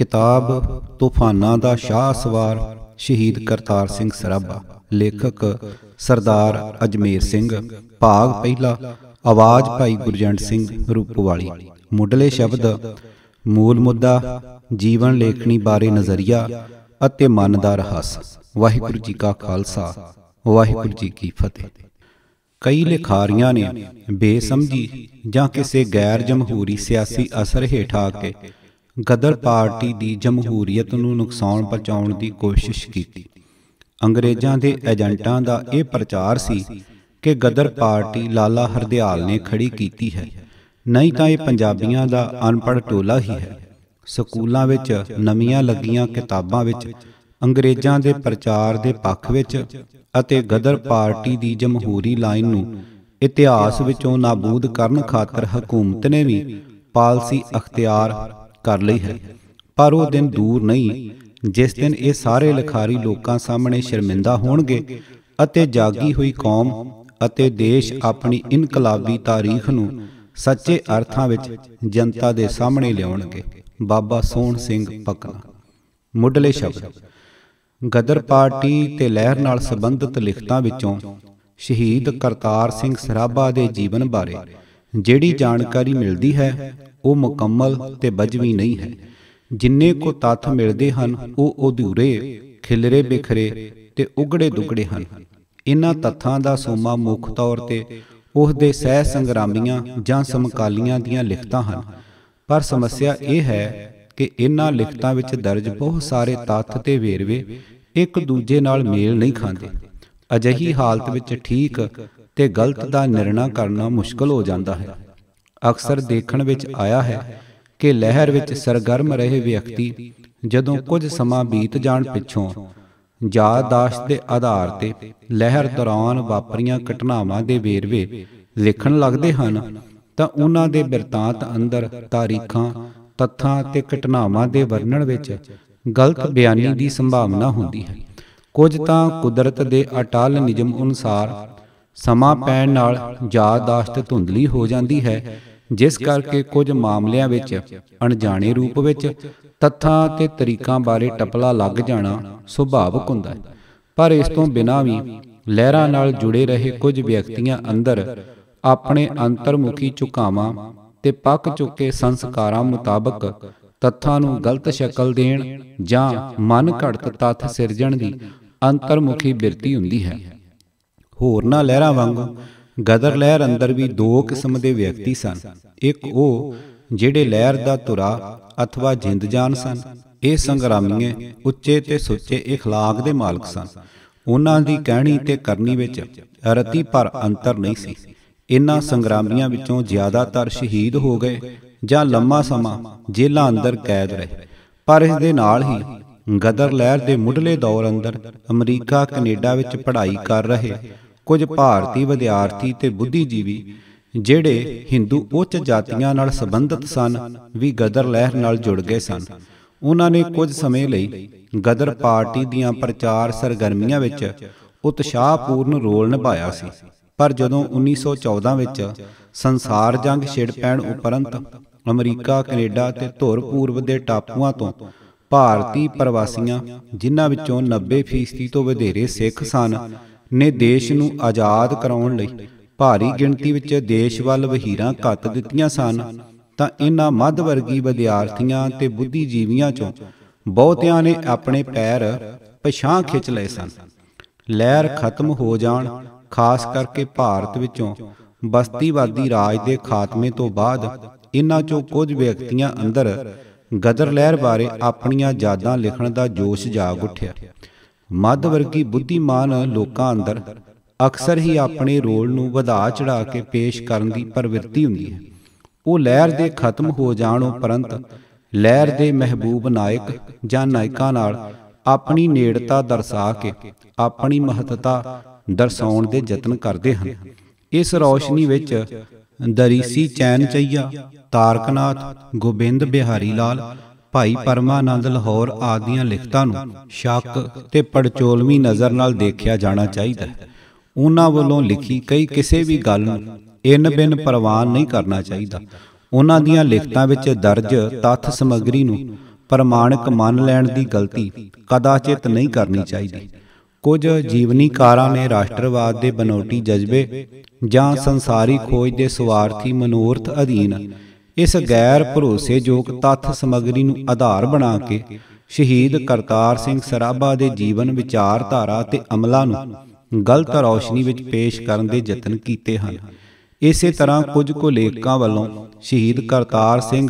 ਕਿਤਾਬ ਤੂਫਾਨਾਂ ਦਾ ਸ਼ਾਹ ਸਵਾਰ ਸ਼ਹੀਦ ਕਰਤਾਰ ਸਿੰਘ ਸਰਾਭਾ ਲੇਖਕ ਸਰਦਾਰ ਅਜਮੇਰ ਸਿੰਘ ਭਾਗ ਪਹਿਲਾ ਆਵਾਜ਼ ਭਾਈ ਗੁਰਜੰਟ ਸਿੰਘ ਰੂਪਵਾਲੀ ਮੁੱਢਲੇ ਸ਼ਬਦ ਮੂਲ ਮੁੱਦਾ ਜੀਵਨ ਲੇਖਣੀ ਬਾਰੇ ਨਜ਼ਰੀਆ ਅਤੇ ਮਨ ਦਾ ਰਹੱਸ ਵਾਹਿਗੁਰੂ ਜੀ ਕਾ ਖਾਲਸਾ ਵਾਹਿਗੁਰੂ ਜੀ ਕੀ ਫਤਿਹ ਕਈ ਲਿਖਾਰੀਆਂ ਨੇ ਬੇਸਮਝੀ ਜਾਂ ਕਿਸੇ ਗੈਰ ਜਮਹੂਰੀ ਸਿਆਸੀ ਅਸਰ ਹੇਠ ਆ ਕੇ ਗਦਰ ਪਾਰਟੀ ਦੀ ਜਮਹੂਰੀਅਤ ਨੂੰ ਨੁਕਸਾਨ ਪਹੁੰਚਾਉਣ ਦੀ ਕੋਸ਼ਿਸ਼ ਕੀਤੀ ਅੰਗਰੇਜ਼ਾਂ ਦੇ ਏਜੰਟਾਂ ਦਾ ਇਹ ਪ੍ਰਚਾਰ ਸੀ ਕਿ ਗਦਰ ਪਾਰਟੀ ਲਾਲਾ ਹਰਦਿਆਲ ਨੇ ਖੜੀ ਕੀਤੀ ਹੈ ਨਹੀਂ ਤਾਂ ਇਹ ਪੰਜਾਬੀਆਂ ਦਾ ਅਨਪੜ੍ਹ ਟੋਲਾ ਹੀ ਹੈ ਸਕੂਲਾਂ ਵਿੱਚ ਨਵੀਆਂ ਲੱਗੀਆਂ ਕਿਤਾਬਾਂ ਵਿੱਚ ਅੰਗਰੇਜ਼ਾਂ ਦੇ ਪ੍ਰਚਾਰ ਦੇ ਪੱਖ ਵਿੱਚ ਅਤੇ ਗਦਰ ਪਾਰਟੀ ਦੀ ਜਮਹੂਰੀ ਲਾਈਨ ਨੂੰ ਇਤਿਹਾਸ ਵਿੱਚੋਂ ਨਾਬੂਦ ਕਰਨ ਖਾਤਰ ਹਕੂਮਤ ਨੇ ਵੀ ਪਾਲਸੀ ਅਖਤਿਆਰ ਕਰ ਲਈ ਹੈ ਪਰ ਉਹ ਦਿਨ ਦੂਰ ਨਹੀਂ ਜਿਸ ਦਿਨ ਇਹ ਸਾਰੇ ਲਖਾਰੀ ਲੋਕਾਂ ਸਾਹਮਣੇ ਸ਼ਰਮਿੰਦਾ ਹੋਣਗੇ ਅਤੇ ਜਾਗੀ ਹੋਈ ਕੌਮ ਅਤੇ ਦੇਸ਼ ਆਪਣੀ ਇਨਕਲਾਬੀ ਤਾਰੀਖ ਨੂੰ ਸੱਚੇ ਅਰਥਾਂ ਵਿੱਚ ਜਨਤਾ ਦੇ ਸਾਹਮਣੇ ਲਿਆਉਣਗੇ ਬਾਬਾ ਸੋਹਣ ਸਿੰਘ ਪਕਣਾ ਮੁੱਢਲੇ ਸ਼ਬਦ ਗਦਰ ਪਾਰਟੀ ਤੇ ਲਹਿਰ ਨਾਲ ਸੰਬੰਧਿਤ ਲਿਖਤਾਂ ਵਿੱਚੋਂ ਸ਼ਹੀਦ ਕਰਤਾਰ ਸਿੰਘ ਸਰਾਭਾ ਦੇ ਜੀਵਨ ਬਾਰੇ ਜਿਹੜੀ ਜਾਣਕਾਰੀ ਮਿਲਦੀ ਹੈ ਉਹ ਮੁਕੰਮਲ ਤੇ ਬਜਵੀ ਨਹੀਂ ਹੈ ਜਿੰਨੇ ਕੋ ਤੱਥ ਮਿਲਦੇ ਹਨ ਉਹ ਅਧੂਰੇ ਖਿਲਰੇ ਬਿਖਰੇ ਤੇ ਉਗੜੇ ਦੁਗੜੇ ਹਨ ਇਹਨਾਂ ਤੱਥਾਂ ਦਾ ਸੋਮਾ ਮੁੱਖ ਤੌਰ ਤੇ ਉਸ ਦੇ ਸਹਿ ਸੰਗਰਾਮੀਆਂ ਜਾਂ ਸਮਕਾਲੀਆਂ ਦੀਆਂ ਲਿਖਤਾਂ ਹਨ ਪਰ ਸਮੱਸਿਆ ਇਹ ਹੈ ਕਿ ਇਹਨਾਂ ਲਿਖਤਾਂ ਵਿੱਚ ਦਰਜ ਬਹੁਤ ਸਾਰੇ ਤੱਥ ਤੇ ਵੇਰਵੇ ਇੱਕ ਦੂਜੇ ਨਾਲ ਮੇਲ ਨਹੀਂ ਖਾਂਦੇ ਅਜਿਹੀ ਹਾਲਤ ਵਿੱਚ ਠੀਕ ਤੇ ਗਲਤ ਦਾ ਨਿਰਣਾ ਕਰਨਾ ਮੁਸ਼ਕਲ ਹੋ ਜਾਂਦਾ ਹੈ ਅਕਸਰ ਦੇਖਣ ਵਿੱਚ ਆਇਆ ਹੈ ਕਿ ਲਹਿਰ ਵਿੱਚ ਸਰਗਰਮ ਰਹੇ ਵਿਅਕਤੀ ਜਦੋਂ ਕੁਝ ਸਮਾਂ ਬੀਤ ਜਾਣ ਪਿੱਛੋਂ ਯਾਦਦਾਸ਼ਤ ਦੇ ਆਧਾਰ ਤੇ ਲਹਿਰ ਦੌਰਾਨ ਵਾਪਰੀਆਂ ਘਟਨਾਵਾਂ ਦੇ ਵੇਰਵੇ ਲਿਖਣ ਲੱਗਦੇ ਹਨ ਤਾਂ ਉਹਨਾਂ ਦੇ ਬਿਰਤਾਂਤ ਅੰਦਰ ਤਾਰੀਖਾਂ ਤੱਥਾਂ ਤੇ ਘਟਨਾਵਾਂ ਦੇ ਵਰਣਨ ਵਿੱਚ ਗਲਤ ਬਿਆਨੀ ਦੀ ਸੰਭਾਵਨਾ ਹੁੰਦੀ ਹੈ ਕੁਝ ਤਾਂ ਕੁਦਰਤ ਦੇ ਅਟਲ ਨਿਯਮ ਅਨੁਸਾਰ ਸਮਾਂ ਪੈਣ ਨਾਲ ਯਾਦਦਾਸ਼ਤ ਧੁੰਦਲੀ ਹੋ ਜਾਂਦੀ ਹੈ ਜਿਸ ਕਰਕੇ ਕੁਝ ਮਾਮਲਿਆਂ ਵਿੱਚ ਅਣਜਾਣੇ ਰੂਪ ਵਿੱਚ ਤੱਥਾਂ ਤੇ ਤਰੀਕਾਂ ਬਾਰੇ ਟਪਲਾ ਲੱਗ ਜਾਣਾ ਸੁਭਾਵਿਕ ਹੁੰਦਾ ਹੈ ਪਰ ਇਸ ਤੋਂ ਬਿਨਾਂ ਵੀ ਲਹਿਰਾਂ ਨਾਲ ਜੁੜੇ ਰਹੇ ਕੁਝ ਵਿਅਕਤੀਆਂ ਅੰਦਰ ਆਪਣੇ ਅੰਤਰਮੁਖੀ ਝੁਕਾਵਾਂ ਤੇ ਪੱਕ ਚੁੱਕੇ ਸੰਸਕਾਰਾਂ ਮੁਤਾਬਕ ਤੱਥਾਂ ਨੂੰ ਗਲਤ ਸ਼ਕਲ ਦੇਣ ਜਾਂ ਮਨ ਘੜਤ ਤੱਥ ਸਿਰਜਣ ਦੀ ਅੰਤਰਮੁਖੀ ਬਿਰਤੀ ਹੁੰਦੀ ਹੈ ਹੋਰਨਾਂ ਲਹਿਰਾਂ ਵਾਂਗੂ ਗਦਰ ਲਹਿਰ ਅੰਦਰ ਵੀ ਦੋ ਕਿਸਮ ਦੇ ਵਿਅਕਤੀ ਸਨ ਇੱਕ ਉਹ ਜਿਹੜੇ ਲਹਿਰ ਦਾ ਤੁਰਾ ਅਥਵਾ ਜਿੰਦ ਜਾਨ ਸਨ ਇਹ ਸੰਗਰਾਮੀਏ ਉੱਚੇ ਤੇ ਸੁੱਚੇ اخلاق ਦੇ ਮਾਲਕ ਸਨ ਉਹਨਾਂ ਦੀ ਕਹਿਣੀ ਤੇ ਕਰਨੀ ਵਿੱਚ ਰਤੀ ਪਰ ਅੰਤਰ ਨਹੀਂ ਸੀ ਇਨ੍ਹਾਂ ਸੰਗਰਾਮੀਆਂ ਵਿੱਚੋਂ ਜ਼ਿਆਦਾਤਰ ਸ਼ਹੀਦ ਹੋ ਗਏ ਜਾਂ ਲੰਮਾ ਸਮਾਂ ਜੇਲ੍ਹਾਂ ਅੰਦਰ ਕੈਦ ਰਹੇ ਪਰ ਇਸ ਦੇ ਨਾਲ ਹੀ ਗਦਰ ਲਹਿਰ ਦੇ ਮੁੱਢਲੇ ਦੌਰ ਅੰਦਰ ਅਮਰੀਕਾ ਕੈਨੇਡਾ ਵਿੱਚ ਪੜ੍ਹਾਈ ਕਰ ਰਹੇ ਕੁਝ ਭਾਰਤੀ ਵਿਦਿਆਰਥੀ ਤੇ ਬੁੱਧੀਜੀਵੀ ਜਿਹੜੇ ਹਿੰਦੂ ਉੱਚ ਜਾਤੀਆਂ ਨਾਲ ਸੰਬੰਧਿਤ ਸਨ ਵੀ ਗਦਰ ਲਹਿਰ ਨਾਲ ਜੁੜ ਗਏ ਸਨ ਉਹਨਾਂ ਨੇ ਕੁਝ ਸਮੇਂ ਲਈ ਗਦਰ ਪਾਰਟੀ ਦੀਆਂ ਪ੍ਰਚਾਰ ਸਰਗਰਮੀਆਂ ਵਿੱਚ ਉਤਸ਼ਾਹਪੂਰਨ ਰੋਲ ਨਿਭਾਇਆ ਸੀ ਪਰ ਜਦੋਂ 1914 ਵਿੱਚ ਸੰਸਾਰ ਜੰਗ ਛਿੜ ਪੈਣ ਉਪਰੰਤ ਅਮਰੀਕਾ ਕੈਨੇਡਾ ਤੇ ਧੁਰ ਪੂਰਬ ਦੇ ਟਾਪੂਆਂ ਤੋਂ ਭਾਰਤੀ ਪ੍ਰਵਾਸੀਆਂ ਜਿਨ੍ਹਾਂ ਵਿੱਚੋਂ 90% ਤੋਂ ਵਧੇਰੇ ਸਿੱਖ ਸਨ ਨੇ ਦੇਸ਼ ਨੂੰ ਆਜ਼ਾਦ ਕਰਾਉਣ ਲਈ ਭਾਰੀ ਗਿਣਤੀ ਵਿੱਚ ਦੇਸ਼ ਵੱਲ ਵਹੀਰਾਂ ਕੱਤ ਦਿੱਤੀਆਂ ਸਨ ਤਾਂ ਇਹਨਾਂ ਮੱਧ ਵਰਗੀ ਵਿਦਿਆਰਥੀਆਂ ਤੇ ਬੁੱਧੀਜੀਵੀਆਂ ਚੋਂ ਬਹੁਤਿਆਂ ਨੇ ਆਪਣੇ ਪੈਰ ਪਛਾਂ ਖਿੱਚ ਲਏ ਸਨ ਲਹਿਰ ਖਤਮ ਹੋ ਜਾਣ ਖਾਸ ਕਰਕੇ ਭਾਰਤ ਵਿੱਚੋਂ ਬਸਤੀਵਾਦੀ ਰਾਜ ਦੇ ਖਾਤਮੇ ਤੋਂ ਬਾਅਦ ਇਹਨਾਂ ਚੋਂ ਕੁਝ ਵਿਅਕਤੀਆਂ ਅੰਦਰ ਗਦਰ ਲਹਿਰ ਬਾਰੇ ਆਪਣੀਆਂ ਯਾਦਾਂ ਲਿਖਣ ਦਾ ਜੋਸ਼ ਜਾਗ ਉੱਠਿਆ ਮੱਧ ਵਰਗੀ ਬੁੱਧੀਮਾਨ ਲੋਕਾਂ ਅੰਦਰ ਅਕਸਰ ਹੀ ਆਪਣੇ ਰੋਲ ਨੂੰ ਵਧਾ ਚੜਾ ਕੇ ਪੇਸ਼ ਕਰਨ ਦੀ ਪ੍ਰਵਿਰਤੀ ਹੁੰਦੀ ਹੈ ਉਹ ਲਹਿਰ ਦੇ ਖਤਮ ਹੋ ਜਾਣ ਉਪਰੰਤ ਲਹਿਰ ਦੇ ਮਹਿਬੂਬ ਨਾਇਕ ਜਾਂ ਨਾਇਕਾ ਨਾਲ ਆਪਣੀ ਨੇੜਤਾ ਦਰਸਾ ਕੇ ਆਪਣੀ ਮਹੱਤਤਾ ਦਰਸਾਉਣ ਦੇ ਯਤਨ ਕਰਦੇ ਹਨ ਇਸ ਰੌਸ਼ਨੀ ਵਿੱਚ ਦਰੀਸੀ ਚੈਨ ਚਈਆ ਤਾਰਕਨਾਥ ਗੋਬਿੰਦ ਬਿਹਾਰੀ ਲਾਲ ਭਾਈ ਪਰਮਾਨੰਦ ਲਾਹੌਰ ਆਦੀਆਂ ਲਿਖਤਾਂ ਨੂੰ ਸ਼ੱਕ ਤੇ ਪੜਚੋਲਮੀ ਨਜ਼ਰ ਨਾਲ ਦੇਖਿਆ ਜਾਣਾ ਚਾਹੀਦਾ ਹੈ ਉਹਨਾਂ ਵੱਲੋਂ ਲਿਖੀ ਕਈ ਕਿਸੇ ਵੀ ਗੱਲ ਨੂੰ ਇਨ ਬਿਨ ਪਰਵਾਹ ਨਹੀਂ ਕਰਨਾ ਚਾਹੀਦਾ ਉਹਨਾਂ ਦੀਆਂ ਲਿਖਤਾਂ ਵਿੱਚ ਦਰਜ ਤੱਥ ਸਮਗਰੀ ਨੂੰ ਪ੍ਰਮਾਣਿਕ ਮੰਨ ਲੈਣ ਦੀ ਗਲਤੀ ਕਦਾਚਿਤ ਨਹੀਂ ਕਰਨੀ ਚਾਹੀਦੀ ਕੁਝ ਜੀਵਨੀਕਾਰਾਂ ਨੇ ਰਾਸ਼ਟਰਵਾਦ ਦੇ ਬਨੋਟੀ ਜਜ਼ਬੇ ਜਾਂ ਸੰਸਾਰੀ ਖੋਜ ਦੇ ਸਵਾਰਥੀ ਮਨੋਰਥ ਅਧੀਨ ਇਸ ਗੈਰ ਭਰੋਸੇਯੋਗ ਤੱਥ ਸਮਗਰੀ ਨੂੰ ਆਧਾਰ ਬਣਾ ਕੇ ਸ਼ਹੀਦ ਕਰਤਾਰ ਸਿੰਘ ਸਰਾਭਾ ਦੇ ਜੀਵਨ ਵਿਚਾਰਧਾਰਾ ਤੇ ਅਮਲਾਂ ਨੂੰ ਗਲਤ ਰੌਸ਼ਨੀ ਵਿੱਚ ਪੇਸ਼ ਕਰਨ ਦੇ ਯਤਨ ਕੀਤੇ ਹਨ ਇਸੇ ਤਰ੍ਹਾਂ ਕੁਝ ਕੋ ਲੇਖਕਾਂ ਵੱਲੋਂ ਸ਼ਹੀਦ ਕਰਤਾਰ ਸਿੰਘ